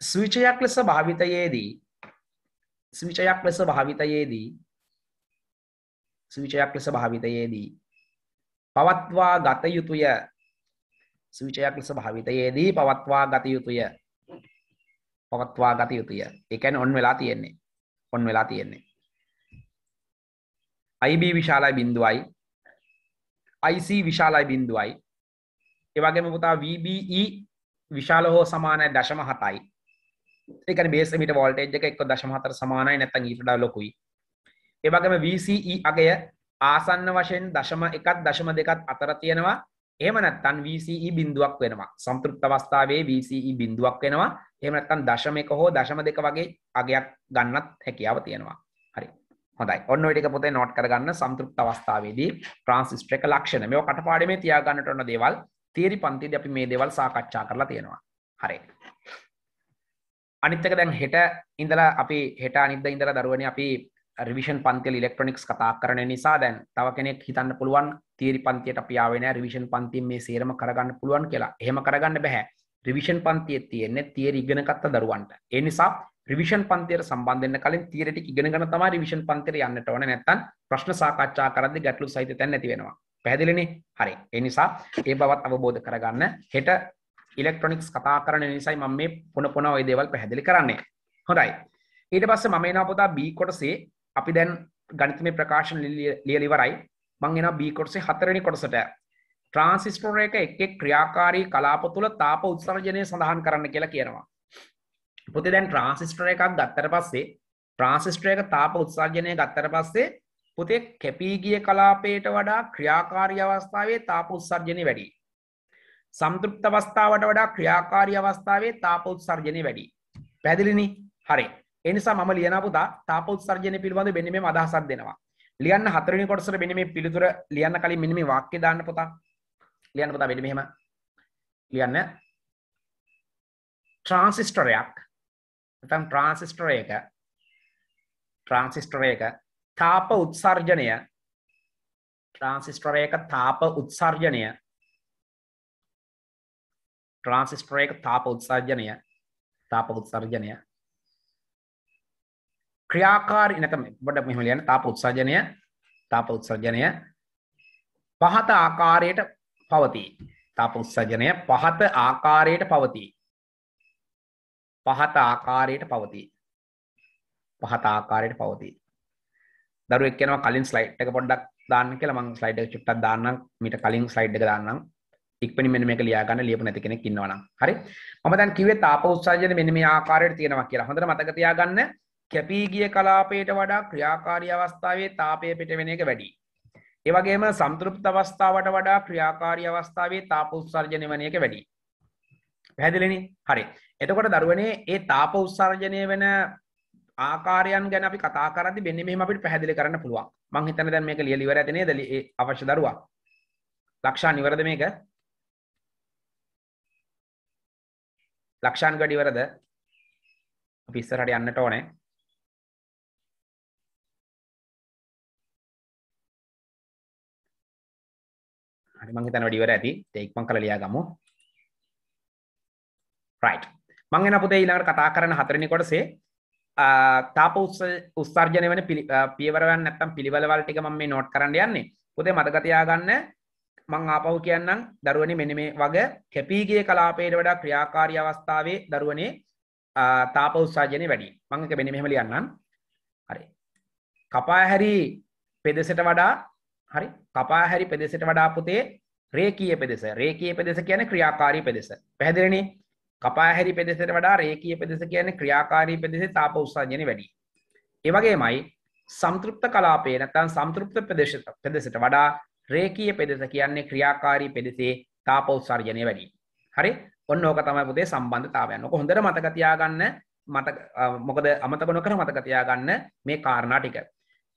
[SPEAKER 2] සවිචයක් ලෙස භාවිතයේදී සවිචයක් ලෙස භාවිතයේදී සවිචයක් ලෙස භාවිතයේදී පවත්වා ගත යුතුය සවිචයක් ලෙස භාවිතයේදී පවත්වා ගත යුතුය පවත්වා ගත යුතුය ඒ කියන්නේ ඔන් වෙලා තියෙන්නේ ඔන් වෙලා තියෙන්නේ IB විශාලයි බිඳුවයි IC විශාලයි බිඳුවයි ඒවගේම පුතා VBE විශාල හෝ සමානයි දශම හතයි ඒකන බේස මිට වෝල්ටේජ් එක එක්ක දශම හතර සමානයි නැත්තන් ඊට වඩා ලොකුයි ඒවගේම VCE අගය ආසන්න වශයෙන් දශම එකත් දශම දෙකත් අතර තියෙනවා එහෙම නැත්තන් VCE බිඳුවක් වෙනවා සම්පෘක්ත අවස්ථාවේ VCE බිඳුවක් වෙනවා එහෙම නැත්තම් දශම එක හෝ දශම දෙක වගේ අගයක් ගන්නත් හැකියාව තියෙනවා හොඳයි ඔන්න ටික පොතේ නොට් කරගන්න සම්තෘප්ත අවස්ථාවේදී ට්‍රාන්සිස්ටර් එක ලක්ෂණ මේවා කටපාඩමේ තියාගන්නට ඕන දේවල් තියරි පන්තිදී අපි මේ දේවල් සාකච්ඡා කරලා තියෙනවා. හරි. අනිත් එක දැන් හෙට ඉඳලා අපි හෙට අනිද්දා ඉඳලා දරුවනේ අපි රිවිෂන් පන්තිවල ඉලෙක්ට්‍රොනික්ස් කතා කරන නිසා දැන් තව කෙනෙක් හිතන්න පුළුවන් තියරි පන්තියට අපි ආවේ නැහැ රිවිෂන් පන්තියෙන් මේ සේරම කරගන්න පුළුවන් කියලා. එහෙම කරගන්න බෑ. රිවිෂන් පන්තිය තියෙන්නේ තියරි ඉගෙන ගත්ත දරුවන්ට. ඒ නිසා රිවිෂන් පන්තියට සම්බන්ධ වෙන්න කලින් තියරි ටික ඉගෙන ගන්න තමයි රිවිෂන් පන්තියට යන්නට ඕනේ. නැත්තම් ප්‍රශ්න සාකච්ඡා කරද්දී ගැටලු සහිත තැන් නැති වෙනවා. පැහැදිලිනේ? හරි. ඒ නිසා ඒ බවත් අවබෝධ කරගන්න හෙට ඉලෙක්ට්‍රොනික්ස් කතා කරන නිසායි මම මේ පොන පොන ওই දේවල් පැහැදිලි කරන්නේ. හොඳයි. ඊට පස්සේ මම එනවා පොතා B කොටසේ අපි දැන් ගණිතමය ප්‍රකාශන ලියලා ඉවරයි. මම එනවා B කොටසේ හතරවෙනි කොටසට. ට්‍රන්සිස්ටෝර එක එක්ෙක් ක්‍රියාකාරී කලාප තුළ තාප උත්සර්ජනය සඳහන් කරන්න කියලා කියනවා. පුති දැන් ට්‍රන්සිස්ටර එකක් ගත්තර පස්සේ ට්‍රන්සිස්ට්‍ර එක තාප උත්සර්ජනය ගත්තර පස්සේ පුතේ කැපීගිය කලාපයට වඩා ක්‍රියාකාරී අවස්ථාවේ තාප උත්සර්ජනය වැඩි. සම්තෘප්ත අවස්ථාවට වඩා ක්‍රියාකාරී අවස්ථාවේ තාප උත්සර්ජනය වැඩි. පැදිලිනි හරි එනිසා මම ලියනපුතා තාප උත්සර්ජනය පිළිබඳ බෙනීමේ අදහසක් දෙනවා. ලියන්න හතරනි කොටසට බෙනීමේ පිළිතුර ලියන්න කලින් මෙන්න මේ වාක්‍ය දාන්න පුතා
[SPEAKER 3] ලියන්න පුතා මෙන්න මෙහෙම ලියන්න ට්‍රාන්සිස්ටරයක් නැත්නම් ට්‍රාන්සිස්ටර් එක ට්‍රාන්සිස්ටර් එක තාප උත්සර්ජනය ට්‍රාන්සිස්ටර් එක තාප උත්සර්ජනය ට්‍රාන්සිස්ටර් එක තාප උත්සර්ජනය තාප උත්සර්ජනය ක්‍රියාකාරී නැත්නම් ඔබට
[SPEAKER 2] මෙහෙම ලියන්න තාප උත්සර්ජනය තාප උත්සර්ජනය පහත ආකාරයට පවතී. තාප උත්සජනය පහත ආකාරයට පවතී. පහත ආකාරයට පවතී. පහත ආකාරයට පවතී. දරුවෙක් කියනවා කලින් ස්ලයිඩ් එක පොඩ්ඩක් දාන්න කියලා මම ස්ලයිඩ් එක චුට්ටක් දාන්නම් මීට කලින් ස්ලයිඩ් එක දාන්නම් ඉක්මනින් මෙන්න මේක ලියා ගන්න ලියපු නැති කෙනෙක් ඉන්නවා නම් හරි මම දැන් කිව්වේ තාප උත්සර්ජන මෙන්න මේ ආකාරයට තියෙනවා කියලා හොඳට මතක තියාගන්න කැපී ගිය කලාපයට වඩා ක්‍රියාකාරී අවස්ථාවේ තාපය පිට වෙන එක වැඩි ඒවගේම සම්තෘප්ත අවස්ථාවට වඩා ක්‍රියාකාරී අවස්ථාවේ තාප උත්සර්ජනය වන එක වැඩි පැදිලෙන හරි එතකොට දරුවනේ ඒ තාප උත්සර්ජනය වෙන ආකාරයන් ගැන අපි කතා කරදි මෙන්න මෙහෙම අපිට පැහැදිලි කරන්න පුළුවන් මං හිතන දැන් මේක ලියලා ඉවර ඇති නේද ඒ අවශ්‍ය දරුවා ලක්ෂාන්
[SPEAKER 3] ඉවරද මේක ලක්ෂාන් ගඩ ඉවරද අපි ඉස්සරහට යන්නට ඕනේ
[SPEAKER 1] හරි මං හිතන
[SPEAKER 2] වැඩි ඉවර ඇති ඒක ඉක්මන් කරලා ලියාගමු right මං එන පුතේ ඊළඟට කතා කරන හතරවෙනි කොටසේ තාප උත්සර්ජනය වෙන පියවරවන් නැත්තම් පිළිවෙලවල් ටික මම මේ නෝට් කරන්න යන්නේ පුතේ මතක තියාගන්න මං ආපහු කියන්නම් දරුවනේ මෙන්න මේ වගේ කැපීගේ කලාපයට වඩා ක්‍රියාකාරී අවස්ථාවේ දරුවනේ තාප උත්සර්ජනය වැඩි මං එක මෙන්න මෙහෙම ලියන්නම් හරි කපා හැරි පෙදෙසට වඩා හරි කපාහැරි පෙදෙසට වඩා පුතේ රේකීය පෙදෙස රේකීය පෙදෙස කියන්නේ ක්‍රියාකාරී පෙදෙස පැහැදිලිනේ කපාහැරි පෙදෙසට වඩා රේකීය පෙදෙස කියන්නේ ක්‍රියාකාරී පෙදෙසේ තාප උස්සාජනය වැඩි ඒ වගේමයි සම්තෘප්ත කලාපේ නැත්නම් සම්තෘප්ත ප්‍රදේශයට ප්‍රදේශයට වඩා රේකීය පෙදෙස කියන්නේ ක්‍රියාකාරී පෙදෙසේ තාප උස්සාජනය වැඩි හරි ඔන්න ඕක තමයි පුතේ සම්බන්ධතාවයන් ඔක හොඳට මතක තියාගන්න මතක මොකද අමතක නොකර මතක තියාගන්න මේ කාරණා ටික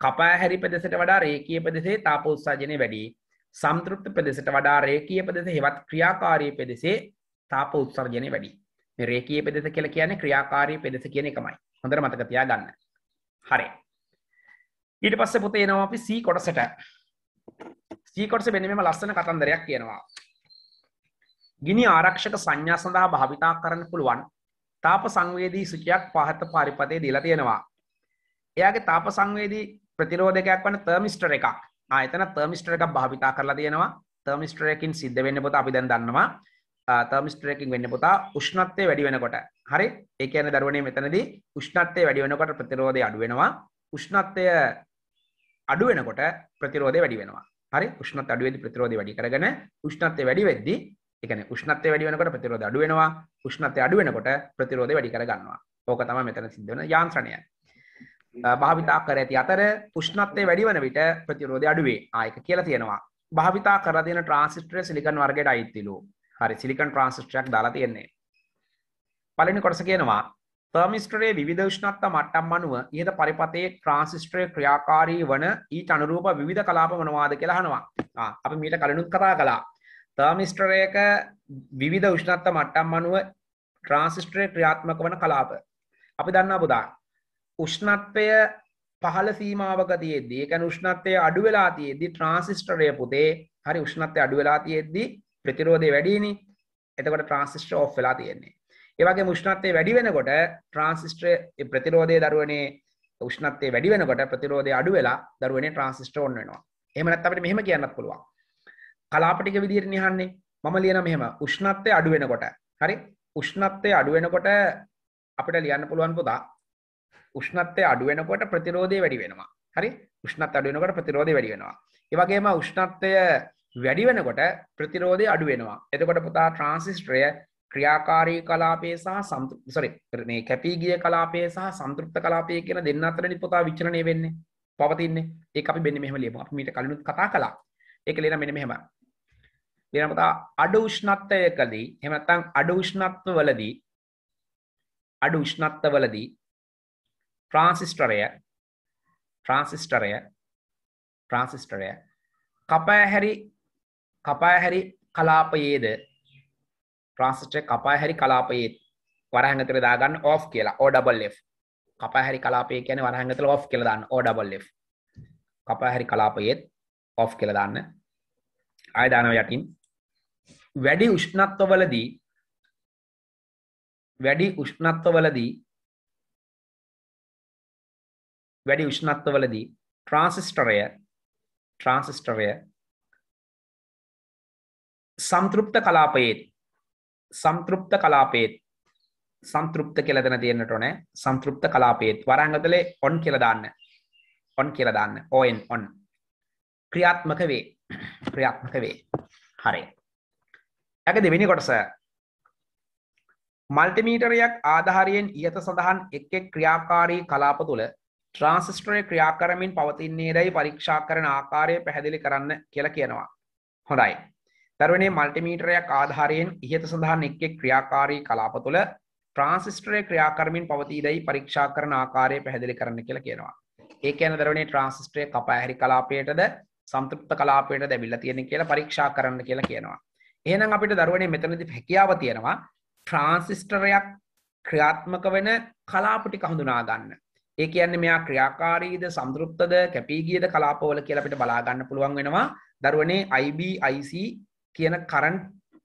[SPEAKER 2] කපා හැරි පෙදෙසට වඩා රේකිය පෙදෙසේ තාපෝත්සාජනය වැඩි සම්තෘප්ත පෙදෙසට වඩා රේකිය පෙදෙස හෙවත් ක්‍රියාකාරී පෙදෙසේ තාප උත්සර්ජනය වැඩි රේකිය පෙදෙස කියල කියන ක්‍රියාකාරී පෙදෙස කියන එකමයි හොඳර මතකතියා ගන්න හරි ඊට පස්ස පුතේනවා අපි සී කොටසට සීකොටස බෙනීම ලස්සන කතන්දරයක් කියනවා ගිනි ආරක්ෂක සංඥා සඳහා භාවිතා කරන්න පුළුවන් තාප සංවේදී සුචයක් පහත්ත පරිපතය දීලා තියෙනවා එයාගේ තාප සංවේදී ප්‍රතිරෝධකයක් වන තර්මිස්ටර එකක් ආයතන තර්මිස්ටර එකක් භාවිතා කරලා තියෙනවා තර්මිස්ටරයකින් සිද්ධ වෙන්න පුතා අපි දැන් දන්නවා තර්මිස්ටරයකින් වෙන්න පුතා උෂ්ණත්වය වැඩි වෙනකොට හරි ඒ කියන්නේ දරුවනේ මෙතනදී උෂ්ණත්වය වැඩි වෙනකොට ප්‍රතිරෝධය අඩු වෙනවා උෂ්ණත්වය අඩු වෙනකොට ප්‍රතිරෝධය වැඩි වෙනවා හරි උෂ්ණත්වය අඩු වෙද්දී ප්‍රතිරෝධය වැඩි කරගෙන උෂ්ණත්වය වැඩි වෙද්දී ඒ කියන්නේ උෂ්ණත්වය වැඩි වෙනකොට ප්‍රතිරෝධය අඩු වෙනවා උෂ්ණත්වය අඩු වෙනකොට ප්‍රතිරෝධය වැඩි කරගන්නවා ඕක තමයි මෙතන සිද්ධ වෙන යාන්ත්‍රණය භාවිතා කර ඇති අතර තුෂ්ණත්වය වැඩි වන විට ප්‍රතිරෝධය අඩුවේ ආයක කියලා තියෙනවා භාවිතා කර තියෙන ට්‍රාන්සිස්ටරය සිලිකන් වර්ගයට අයිතිලු හරි සිලිකන් ට්‍රාන්සිස්ටරයක් දාලා තියෙන්නේ පළවෙනි කොටස කියනවා තර්මිස්ටරේ විවිධ උෂ්ණත්ව මට්ටම් අනුව ඉහත පරිපතේ ට්‍රාන්සිස්ටරය ක්‍රියාකාරී වන ඊට අනුරූප විවිධ කලාප මොනවාද කියලා අහනවා අපි මීට කලිනුත් කතා කළා තර්මිස්ටරයක විවිධ උෂ්ණත්ව මට්ටම් අනුව ට්‍රාන්සිස්ටරේ ක්‍රියාත්මක වන කලාප අපි දන්නා පුදා උෂ්ණත්වය පහළ සීමාවක තියෙද්දී ඒ කියන්නේ උෂ්ණත්වය අඩු වෙලා තියෙද්දී ට්‍රාන්සිස්ටරය පුතේ හරි උෂ්ණත්වය අඩු වෙලා තියෙද්දී ප්‍රතිරෝධය වැඩිනේ එතකොට ට්‍රාන්සිස්ටර් ඔෆ් වෙලා තියෙන්නේ ඒ වගේ උෂ්ණත්වය වැඩි වෙනකොට ට්‍රාන්සිස්ටර් ප්‍රතිරෝධය දරුවනේ උෂ්ණත්වය වැඩි වෙනකොට ප්‍රතිරෝධය අඩු වෙලා දරුවනේ ට්‍රාන්සිස්ටර් ඔන් වෙනවා එහෙම නැත්නම් අපිට මෙහෙම කියන්නත් පුළුවන් කලාපටික විදිහට නිහන්නේ මම ලියන මෙහෙම උෂ්ණත්වය අඩු වෙනකොට හරි උෂ්ණත්වය අඩු වෙනකොට අපිට ලියන්න පුළුවන් පුතා උෂ්ණත්වය අඩුවෙනකොට ප්‍රතිරෝධය වැඩි වෙනවා හරි උෂ්ණත් අඩුවෙනකොට ප්‍රතිරෝධය වැඩි වෙනවා ඒවගේම උෂ්ණත්වය වැඩි වෙනකොට ප්‍රතිරෝධය අඩු වෙනවා එතකොට පුතා ට්‍රාන්සිස්ට්‍රය ක්‍රියාකාරී කලාපේ සහ සම්සරි මේ කැපීගිය කලාපේ සහ සම්තෘප්ත කලාපය කියන දෙන්න අතරනි පුතා විචරණය වෙන්නේ පවතින්නේ ඒ අපි බෙන්න මෙහම ලියම මීට කලනුත් කතා කලා එක ලෙන මෙන මෙහෙම දෙනපතා අඩු උෂ්ණත්වය කදී හෙමත්තං අඩු උෂ්ණත්ව වලදී
[SPEAKER 3] අඩු උෂ්ණත්ත වලදී ට්‍රාන්සිස්ටරය ට්‍රාන්සිස්ටරය ට්‍රාන්සිස්ටරය කපෑහැරි කපෑහැරි
[SPEAKER 2] කලාපයේද ට්‍රාන්සිස්ටරය කපෑහැරි කලාපයේ වරහඟතර දාගන්න ඕෆ් කියලා OF කපෑහැරි කලාපය කියන්නේ වරහඟතර ඕෆ් කියලා දාන්න OF කපෑහැරි කලාපයේත් ඕෆ් කියලා දාන්න ආය දානවා යටින්
[SPEAKER 3] වැඩි උෂ්ණත්වවලදී වැඩි උෂ්ණත්වවලදී වැඩි උෂ්ණත්වවලදී ට්‍රාන්සිස්ටරය ට්‍රාන්සිස්ටරය සම්තෘප්ත කලාපයේත් සම්තෘප්ත කලාපයේත් සම්තෘප්ත
[SPEAKER 2] කියලා දෙන දෙන්නට ඕනේ සම්තෘප්ත කලාපයේත් වරංගතලේ on කියලා දාන්න on කියලා දාන්න on on ක්‍රියාත්මක වේ ක්‍රියාත්මක වේ හරි ඒක දෙවෙනි කොටස මල්ටිමීටරයක් ආධාරයෙන් ඉහත සඳහන් එක් එක් ක්‍රියාකාරී කලාප තුළ ට්‍රාන්සිස්ටරේ ක්‍රියාකරමින් පවතින්නේ දැයි පරීක්ෂා කරන ආකාරය පැහැදිලි කරන්න කියලා කියනවා. හොඳයි. දර්වනේ මල්ටිමීටරයක් ආධාරයෙන් ඉහත සඳහන් එක් එක් ක්‍රියාකාරී කලාප තුළ ට්‍රාන්සිස්ටරේ ක්‍රියාකරමින් පවතී දැයි පරීක්ෂා කරන ආකාරය පැහැදිලි කරන්න කියලා කියනවා. ඒ කියන්නේ දර්වනේ ට්‍රාන්සිස්ටරේ කපහැරි කලාපයටද සම්පෘප්ත කලාපයටද ඇවිල්ලා තියෙන්නේ කියලා පරීක්ෂා කරන්න කියලා කියනවා. එහෙනම් අපිට දර්වනේ මෙතනදී හැකියාව තියෙනවා ට්‍රාන්සිස්ටරයක් ක්‍රියාත්මක වෙන කලාප ටික හඳුනා ගන්න. ඒ කියන්නේ මෙයා ක්‍රියාකාරීද සම්තෘප්තද කැපී ගියද කලාපවල කියලා අපිට බලා ගන්න පුළුවන් වෙනවා දරුවනේ IBIC කියන කරන්ට්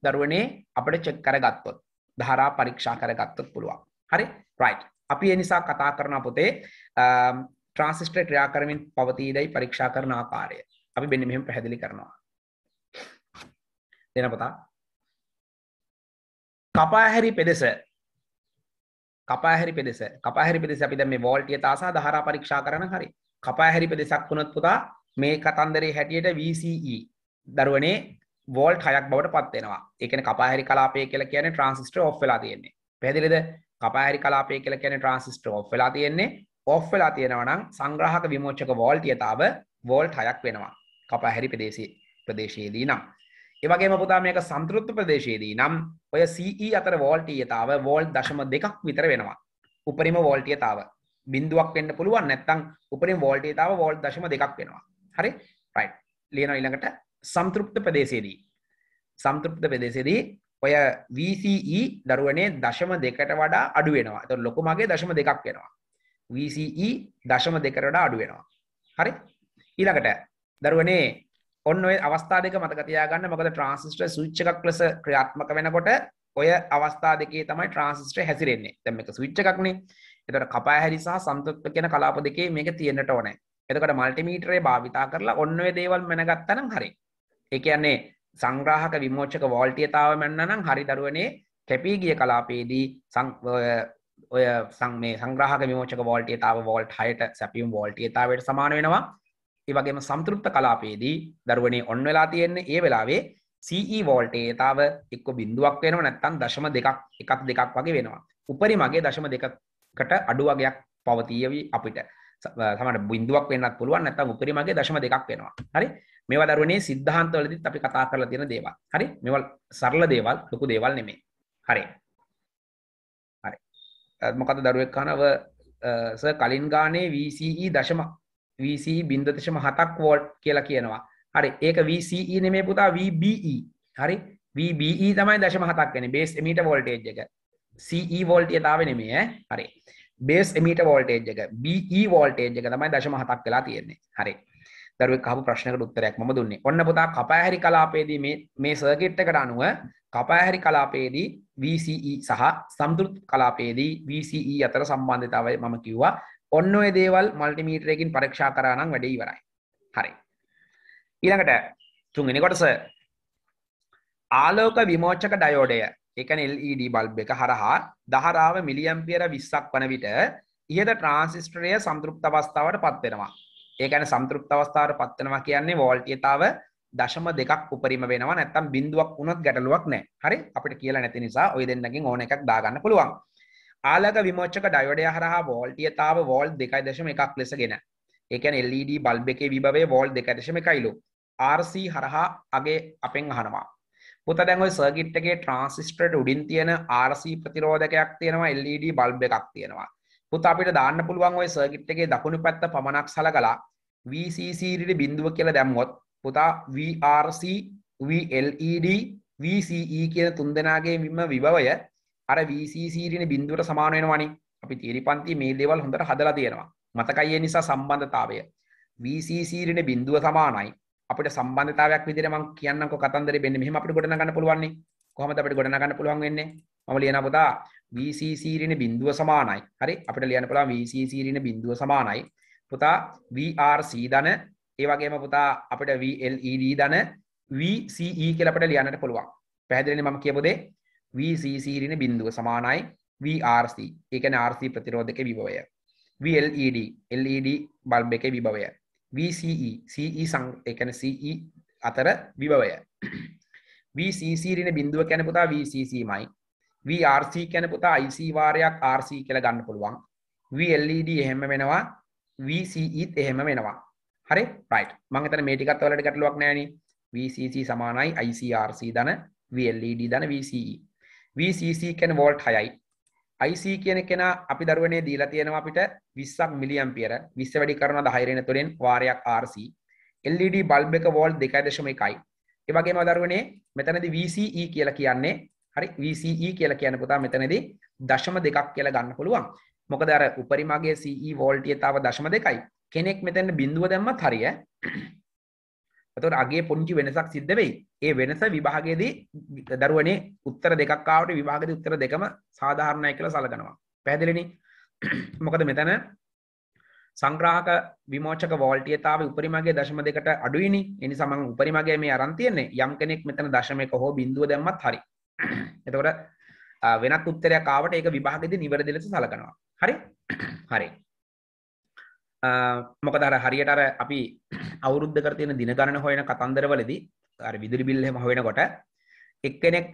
[SPEAKER 2] දරුවනේ අපිට චෙක් කරගත්තොත් ධාරා පරීක්ෂා කරගත්තොත් පුළුවන්. හරි? right. අපි ඒ නිසා කතා කරන පොතේ ට්‍රාන්සිස්ටර් ක්‍රියා කරමින් පවතීදයි පරීක්ෂා කරන ආකාරය. අපි මෙන්න මෙහෙම පැහැදිලි කරනවා. දෙන පොත. කපාහැරි පෙදෙස කපාහැරි පෙදෙස කපාහැරි පෙදෙස අපි දැන් මේ වෝල්ටිය තාසා ධාරා පරීක්ෂා කරන හරි කපාහැරි පෙදෙසක් වුණොත් පුතා මේ කතන්දරේ හැටියට VCE දරුවනේ වෝල්ට් 6ක් බවට පත් වෙනවා. ඒ කියන්නේ කපාහැරි කලාපය කියලා කියන්නේ ට්‍රාන්සිස්ටර් ඔෆ් වෙලා තියෙන්නේ. පැහැදිලිද? කපාහැරි කලාපය කියලා කියන්නේ ට්‍රාන්සිස්ටර් ඔෆ් වෙලා තියෙන්නේ. ඔෆ් වෙලා තියෙනවා නම් සංග්‍රාහක විමෝචක වෝල්ටියතාව වෝල්ට් 6ක් වෙනවා. කපාහැරි ප්‍රදේශයේ ප්‍රදේශයේදී නම් ඒවගේම පුතා මේක සම්තෘත්තු ප්‍රදේශයේදී නම් ඔය සE අතර වෝල්ටීයතාව වෝල් දශම දෙකක් විතර වෙනවා උපරිම වෝල්ටියතාව බින්දුවක් වෙන්න පුළුවන් නැත්තං උපරිම වෝල්ටියතාව වෝල්ට් දශම දෙකක් වෙනවා හරි රයි් ලියන ඉළඟට සම්තෘප්ත ප්‍රදේශයේදී සම්තෘප්ත ප්‍රදේශයේදී ඔය VCE දරුවනේ දශම දෙකට වඩා අඩු වෙනවා තො ලොකුමගේ දශම දෙකක් වෙනවා VCE දශම දෙකරට අඩු වෙනවා හරි ඊළඟට දරුවනේ ඔන්න ඔය අවස්ථාදක මතකතියාගන්න මොකද ට්‍රන්සිස්ට සුච්චකක් ලෙස ක්‍රියාත්මක වෙනකොට ඔය අවස්ථා දෙකේ තමයි ට්‍රන්සිස්ට හැසිරෙන්නේ තැම එක සුච්චකක්නේ එතට කපා හැරිසා සම්තුත්ව කියෙන කලාප දෙකේ මේක තියෙන්න්නට ඕනෑ එතකට මල්ටිමීටරේ භාවිතා කරලා ඔන්න දේවල් මැනගත්තනම් හරි එක යන්නේ සංග්‍රාහක විමෝචක වෝල්ටියතාව මැන්නනම් හරි දරුවනේ කැපී ගිය කලාපේදී ඔය සං මේ සංග්‍රහක විමෝචක වෝල්ටියතාව වෝල්ට් හයට සැපියම් වෝල්ටියතාවට සමාන වෙනවා ඒවගේම සම්තෘප්ත කලාපයේදී දරුවනේ ඔන්න වෙලා තියෙන්නේ ඒ වෙලාවේ CE වෝල්ටේ තාව එක්ක බිඳුවක් වෙනව නැත්තම් දශම දෙකක් එකක් දෙකක් වගේ වෙනවා. උපරි මගේ දශම දෙකකට අඩු වගයක් පවතියවි අපිට. සමහර බිඳුවක් වෙන්නත් පුළුවන් නැත්තම් උපරි මගේ දශම දෙකක් වෙනවා. හරි? මේවා දරුවනේ සිද්ධාන්තවලදීත් අපි කතා කරලා තියෙන දේවල්. හරි? මේවල් සරල දේවල්, ලොකු දේවල් නෙමෙයි. හරි. හරි. මොකද දරුවෙක් කනව සර් කලින් ගානේ VCE දශම වC බින්දතිශම හතක් වෝල්ට් කියලා කියනවා හරි ඒක වCE නෙමේ පුතා VBE හරි VBE තමයි දශම හතක් වෙන්නේ බේස් එමීට වෝල්ටේජ් එක CE වෝල්ටිය තාවේ නෙමේ ඈ හරි බේස් එමීට වෝල්ටේජ් එක BE වෝල්ටේජ් එක තමයි දශම හතක් වෙලා තියෙන්නේ හරි දරුවෙක් අහපු ප්‍රශ්නකට උත්තරයක් මම දුන්නේ. ඔන්න පුතා කපෑහැරි කලාපයේදී මේ මේ සර්කිට් එකට අනුව කපෑහැරි කලාපයේදී VCE සහ සම්තෘප්ත කලාපයේදී VCE අතර සම්බන්ධතාවය මම කිව්වා. ඔන්න ඔය දේවල් මල්ටිමීටරයකින් පරක්ෂා කරනම් වැඩ ඉවරයි හරි ඊළඟට තුන්වෙනි කොටස ආලෝක විමෝචක ඩයෝඩය එකන LED බල්බ් එක හරහා දහරාව මිලියම්පියර විස්සක් වන විට ඉහත ට්‍රාන්සිස්ටරය සම්තෘප්ත අවස්ථාවට පත්වෙනවා ඒකන සම්තෘප්ත අවස්ථාවට පත්වනවා කියන්නේ වෝල්ටියතාව දශම දෙකක් උපරිම වෙනවා නැත්තම් බිඳුවක් වුණොත් ගැටලුවක් නෑ හරි අපිට කියලා නැති නිසා ඔය දෙන්නකින් ඕන එකක් දාගන්න පුළුවන් ආලක විමෝච්චක ඩයිවඩය හරහා වෝල්ටියතාව වෝල් දෙකයි දශම එකක් ලෙස ගෙන එකන් එල්ඩ බල්බ එකේ විබවේ වෝල් දෙකදශම එකයිලු RC හරහා අගේ අපෙන් අහනවා පුත දැන්ව සර්ගිට්ගේ ට්‍රන්සිස්ටට උඩින් තියෙන RC ප්‍රතිරෝධකයක් තියෙනවා එල්ඩ බල්බ එකක් තියෙනවා පුත අපිට දාන්න පුළුවන් ඔය සර්ගිට්ගේ දකුණු පැත්ත පමණක් සල කලා VCCරිට බිඳුව කියල දැම්වොත් පුතා VRC VLED VCE කියන තුන් දෙනාගේ මෙම විභවය අර වීසීරීන බින්දුවට සමාන වෙනවනි අපි තීරි පන්ති මේ දේවල් හොඳට හදලා තියෙනවා මතකයි ඒ නිසා සම්බන්ධතාවය වීසීරීන බින්දුව සමානයි අපිට සම්බන්ධතාවයක් විදිහට මම කියන්නම්කෝ කතන්දරේ වෙන්නේ මෙහෙම අපිට ගොඩනගන්න පුළුවන්නේ කොහොමද අපිට ගොඩනගන්න පුළුවන් වෙන්නේ මම ලියන පුතා VCC ඍණ බිඳුව සමානයි. හරි අපිට ලියන්න පුළුවන් VCC ඍණ බිඳුව සමානයි. පුතා VRC ධන ඒ වගේම පුතා අපිට VLED ධන VCE කියලා අපිට ලියන්නට පුළුවන්. පැහැදිලිනේ මම කියපු දේ? වCසිරින බිඳුව සමානයි VRC එකන RC ප්‍රතිරෝධක විභවය VLED LED බල්බ එක විභවය VCE CE සං එකන CE අතර විභවය VCසිරින බිඳුව කැන පුතා VCCමයි VRC කැන පුතා IC වාරයක් RC කියල ගන්න පුළුවන් VLED එහෙම වෙනවා VCEත් එහෙම වෙනවා හරි ප්‍රයිට් මංතන මේටිකත් වලට ගැටලුවක් නෑන VCC සමානයි ICRC දන VLED දන VCE VCC කැන වෝල්ට් හයයි IC කියන කෙනා අපි දරුවනේ දීලා තියෙනවා අපිට 20ක් මිලියම්පියර 20 වැඩි කරන 10 රේන තුලින් වාරයක් RC LED බල්බ් එක වෝල්ට් 2.1යි ඒ වගේම දරුවනේ මෙතනදී VCE කියලා කියන්නේ හරි VCE කියලා කියන පුතා මෙතනදී දශම දෙකක් කියලා ගන්න පුළුවන් මොකද අර උපරිමගේ CE වෝල්ට්ය තව දශම දෙකයි කෙනෙක් මෙතන බිඳුව දැම්මත් හරිය එතකොට අගේ පුංචි වෙනසක් සිද්ධ වෙයි. ඒ වෙනස විභාගයේදී දරුවනේ උත්තර දෙකක් ආවට විභාගයේදී උත්තර දෙකම සාධාරණයි කියලා සලකනවා. පැහැදිලිනේ? <clears throat> මොකද මෙතන සංග්‍රාහක විමෝචක වෝල්ටියතාවේ උපරිමගේ දශම දෙකට අඩුයිනි. ඒ නිසා මම උපරිමගේ මේ අරන් තියන්නේ. යම් කෙනෙක් මෙතන දශමයක හෝ බිඳුව දැම්මත් හරි. <clears throat> එතකොට වෙනත් උත්තරයක් ආවට ඒක විභාගෙදී නිවැරදි ලෙස සලකනවා. හරි? <clears throat> හරි. මොක දර හරියට අර අපි <clears throat> අවුරුද්ධ කරතියන දින ගණන හොයන කතන්දරවලදී අර විදුරි බිල්හෙම හොෙනකොට එක්කෙනෙක්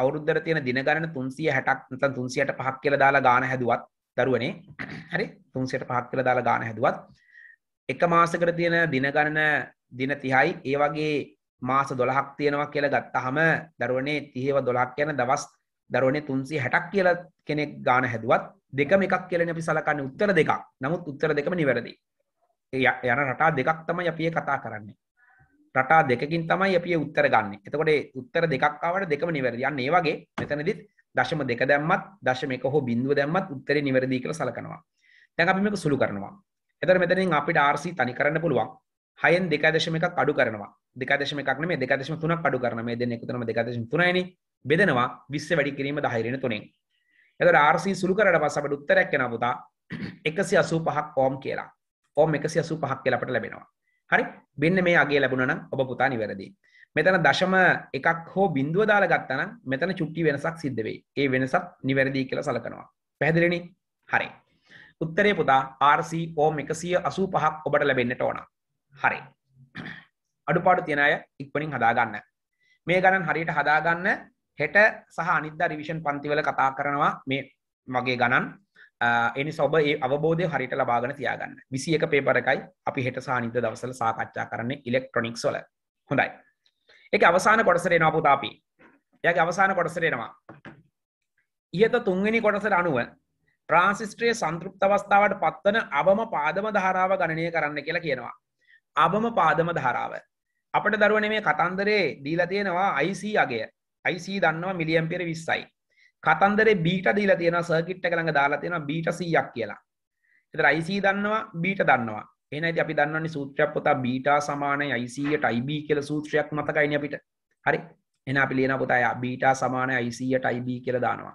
[SPEAKER 2] අවුරුද්ධර තියෙන දින ගණන තුන්සිය හැටක් තුන්සියට පහක් කියල දාලා ගාන හැදුවත් දරුවනේ <clears throat> හරි තුන්සියට පහක් කියල දාලා ගාන හැදුවත් එක මාසකට තියෙන දින ගණන දින තිහයි ඒ වගේ මාස දොළහක් තියෙනවා කියලා ගත්තහම දරුවනේ තිහෙව දොළක් යන දවස් දරුවනේ තුන්සි හැටක් කියල කෙනෙක් ගාන හැදුවත් දෙකම එකක් කියලන අපි සලකන්න උත්තර දෙකක් නමුත් උත්තර දෙකම නිවැරදි යන රටා දෙකක් තමයි අපිය කතා කරන්නේ රටා දෙකින් තමයි අපිය උත්තර ගන්න එතකොට උත්තර දෙකක්කාවට දෙකම නිවැරදියන්න ඒ වගේ මෙතනදිත් දශම දෙක දැම්මත් දශම එක හෝ බින්දුව දැම්මත් උත්තරේ නිවැරදි කියලා සලකනවා දැන් අපි මේක සුළු කරනවා එතකොට මෙතනින් අපිට RC තනි කරන්න පුළුවන් හයෙන් දෙක දශම එකක් අඩු කරනවා දෙක දශම එකක් නෙමෙයි දෙක දශම තුනක් අඩු කරන මේ දෙන්නේ එකතුනම දෙක දශම තුනයිනේ බෙදනවා 20 වැඩි කිරීම 10 ඍණ තුනෙන් එතට ආර්සී සුළු කරට පස් අපට උත්තරැක් කෙන පුතා එකසි අසූ පහක් ෆෝම් කියලා ෆෝම් එකසි අසූ පහක් කියලපට ලැබෙනවා හරි බින්න මේ අගේ ලැබුණනම් ඔබ පුතා නිවැරදි මෙතන දශම එකක් හෝ බින්දුව දාලා ගත්තනම් මෙතන චුට්ටි වෙනසක් සිද්ධ වෙයි ඒ වෙනසත් නිවැරදි කියලා සලකනවා පැහැදිලිනි හරි උත්තරේ පුතා RC ෆෝම් එකසිය අසූ පහක් ඔබට ලැබෙන්නට ඕන හරි අඩුපාඩු තියෙන අය ඉක්පනින් හදාගන්න මේ ගණන් හරියට හදාගන්න හෙට සහ අනිද්දා රිවිෂන් පන්තිවල කතා කරනවා මේ මගේ ගණන් එනි සොබ ඒ අවබෝධය හරිට ලබාගෙන තියාගන්න විසි එක පේපරකයි අපි හෙට සානිද දවසල සාකච්ඡා කරන්නේ ඉලෙක්ට්‍රොනික් සොල හොඳයි එක අවසාන කොටසරේනවා පුතාපි යගේ අවසාන කොටසරේනවා ඉහත තුන්වෙනි කොටසර අනුව ප්‍රාන්සිිස්ට්‍රයේ සංතෘප්ත අවස්ථාවට පත්වන අවම පාදම ධාරාව ගණනය කරන්න කියලා කියනවා අබම පාදම ධාරාව අපට දරුවන මේ කතන්දරේ දීල තියෙනවා අයිසී අගේ IC දන්නවා මිලියම්පියර 20යි. කතන්දරේ බීට දීලා තියෙනවා සර්කිට් එක ළඟ දාලා තියෙනවා බීට 100ක් කියලා. ඒතර IC දන්නවා බීට දන්නවා. එහෙනම් ඉතින් අපි දන්නවනේ සූත්‍රයක් පොත බීටා සමානයි IC යට IB කියලා සූත්‍රයක් මතකයිනේ අපිට. හරි. එහෙනම් අපි ලියනවා පුතා බීටා සමානයි IC යට IB කියලා දානවා.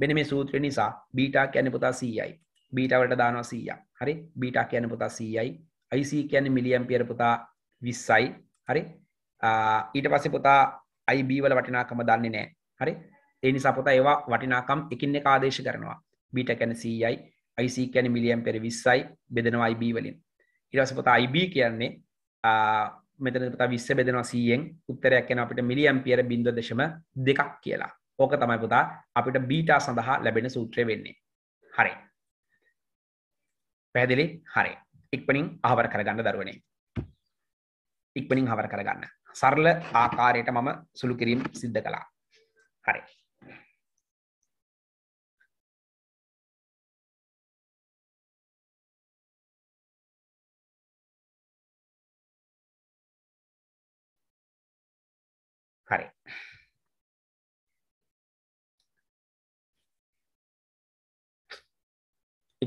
[SPEAKER 2] මෙන්න මේ සූත්‍රය නිසා බීටා කියන්නේ පුතා 100යි. බීටා වලට දානවා 100ක්. හරි. බීටා කියන්නේ පුතා 100යි. IC කියන්නේ මිලියම්පියර පුතා 20යි. හරි. ඊට පස්සේ පුතා IB වල වටිනාකම දන්නේ නැහැ. හරි? ඒ නිසා පුතා ඒවා වටිනාකම් එකින් එක ආදේශ කරනවා. බීට කියන්නේ 100යි, IC කියන්නේ මිලියම්පියර 20යි බෙදෙනවා IB වලින්. ඊට පස්සේ පුතා IB කියන්නේ මෙතන පුතා 20 බෙදෙනවා 100න් උත්තරයක් එන අපිට මිලියම්පියර 0.2 කියලා. ඕක තමයි පුතා අපිට බීටා සඳහා ලැබෙන සූත්‍රය වෙන්නේ. හරි. පැහැදිලි? හරි. ඉක්මනින් අහවර කරගන්න
[SPEAKER 3] දරුවනේ. ඉක්මනින් අහවර කරගන්න. සරල ආකාරයට මම සුළු කිරීම් සිද්ධ කළා හරි
[SPEAKER 1] හරි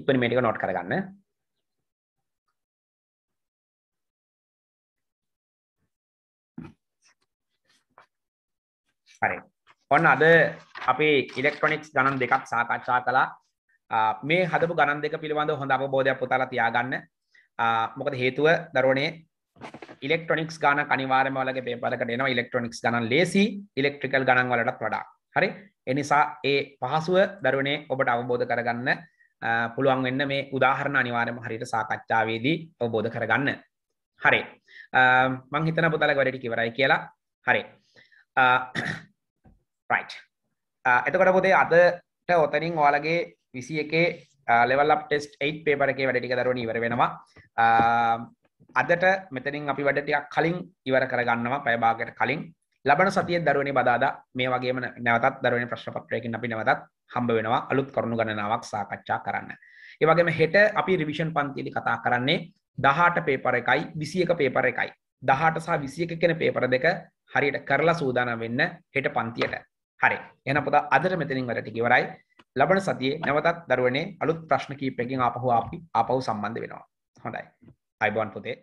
[SPEAKER 1] ඉක්පනි මේටික නොට් කරගන්න
[SPEAKER 3] හරි ඔන්න අද අපේ ඉලෙක්ට්‍රොනික්ස් ගණන් දෙකක් සාකච්ඡා කළා
[SPEAKER 2] මේ හදපු ගණන් දෙක පිළිබඳ හොඳ අවබෝධයක් පුතාලා තියාගන්න මොකද හේතුව දරුවනේ ඉලෙක්ට්‍රොනික්ස් ගාන අනිවාර්යම වලගේ පේපරකට එනවා ඉලෙක්ට්‍රොනික්ස් ගණන් ලේසි ඉලෙක්ට්‍රිකල් ගණන් වලටත් වඩා හරි එනිසා ඒ පහසුව දරුවනේ ඔබට අවබෝධ කරගන්න පුළුවන් වෙන්න මේ උදාහරණ අනිවාර්යම හරියට සාකච්ඡාවේදී අවබෝධ කරගන්න හරි මං හිතන පුතාලගේ වැඩටි කිවරයි කියලා හරි රයි් uh, එතකොට පොතේ අදට ඔතනින් ඔයාලගේ විසි uh, එකේ ලෙවල් ටෙස් 8 පේපර එකේ වැඩටික දරුණ ඉවර වෙනවා uh, අදට මෙතනින් අපි වැඩටයක් කලින් ඉවර කරගන්නවා පැබාගට කලින් ලබන සතිය දරුවනි බදාද මේ වගේම නැවතත් දරුවනි ප්‍රශ්පත්‍රයකින් අපි නැවතත් හම්බ වෙනවා අලුත් කරුණු ගණනාවක් සාකච්ඡා කරන්න. ඒවගේම හෙට අපි රිවිෂන් පන්තිලි කතා කරන්නේ දහට පේපර එකයි විසි එක පේපර එකයි දහට සහ විසියක කෙන පේපර දෙක හරියට කරලා සූදාන වෙන්න හෙට පන්තියට හරි එන පුතා අදර මෙතනින් වැරටි කිවරයි ලබන සතියේ නැවතත් දරුවනේ අලුත් ප්‍රශ්න කීපයකින් ආපහු අපි ආපහු සම්බන්ධ වෙනවා හොඳයි අයිබෝන්
[SPEAKER 1] පුතේ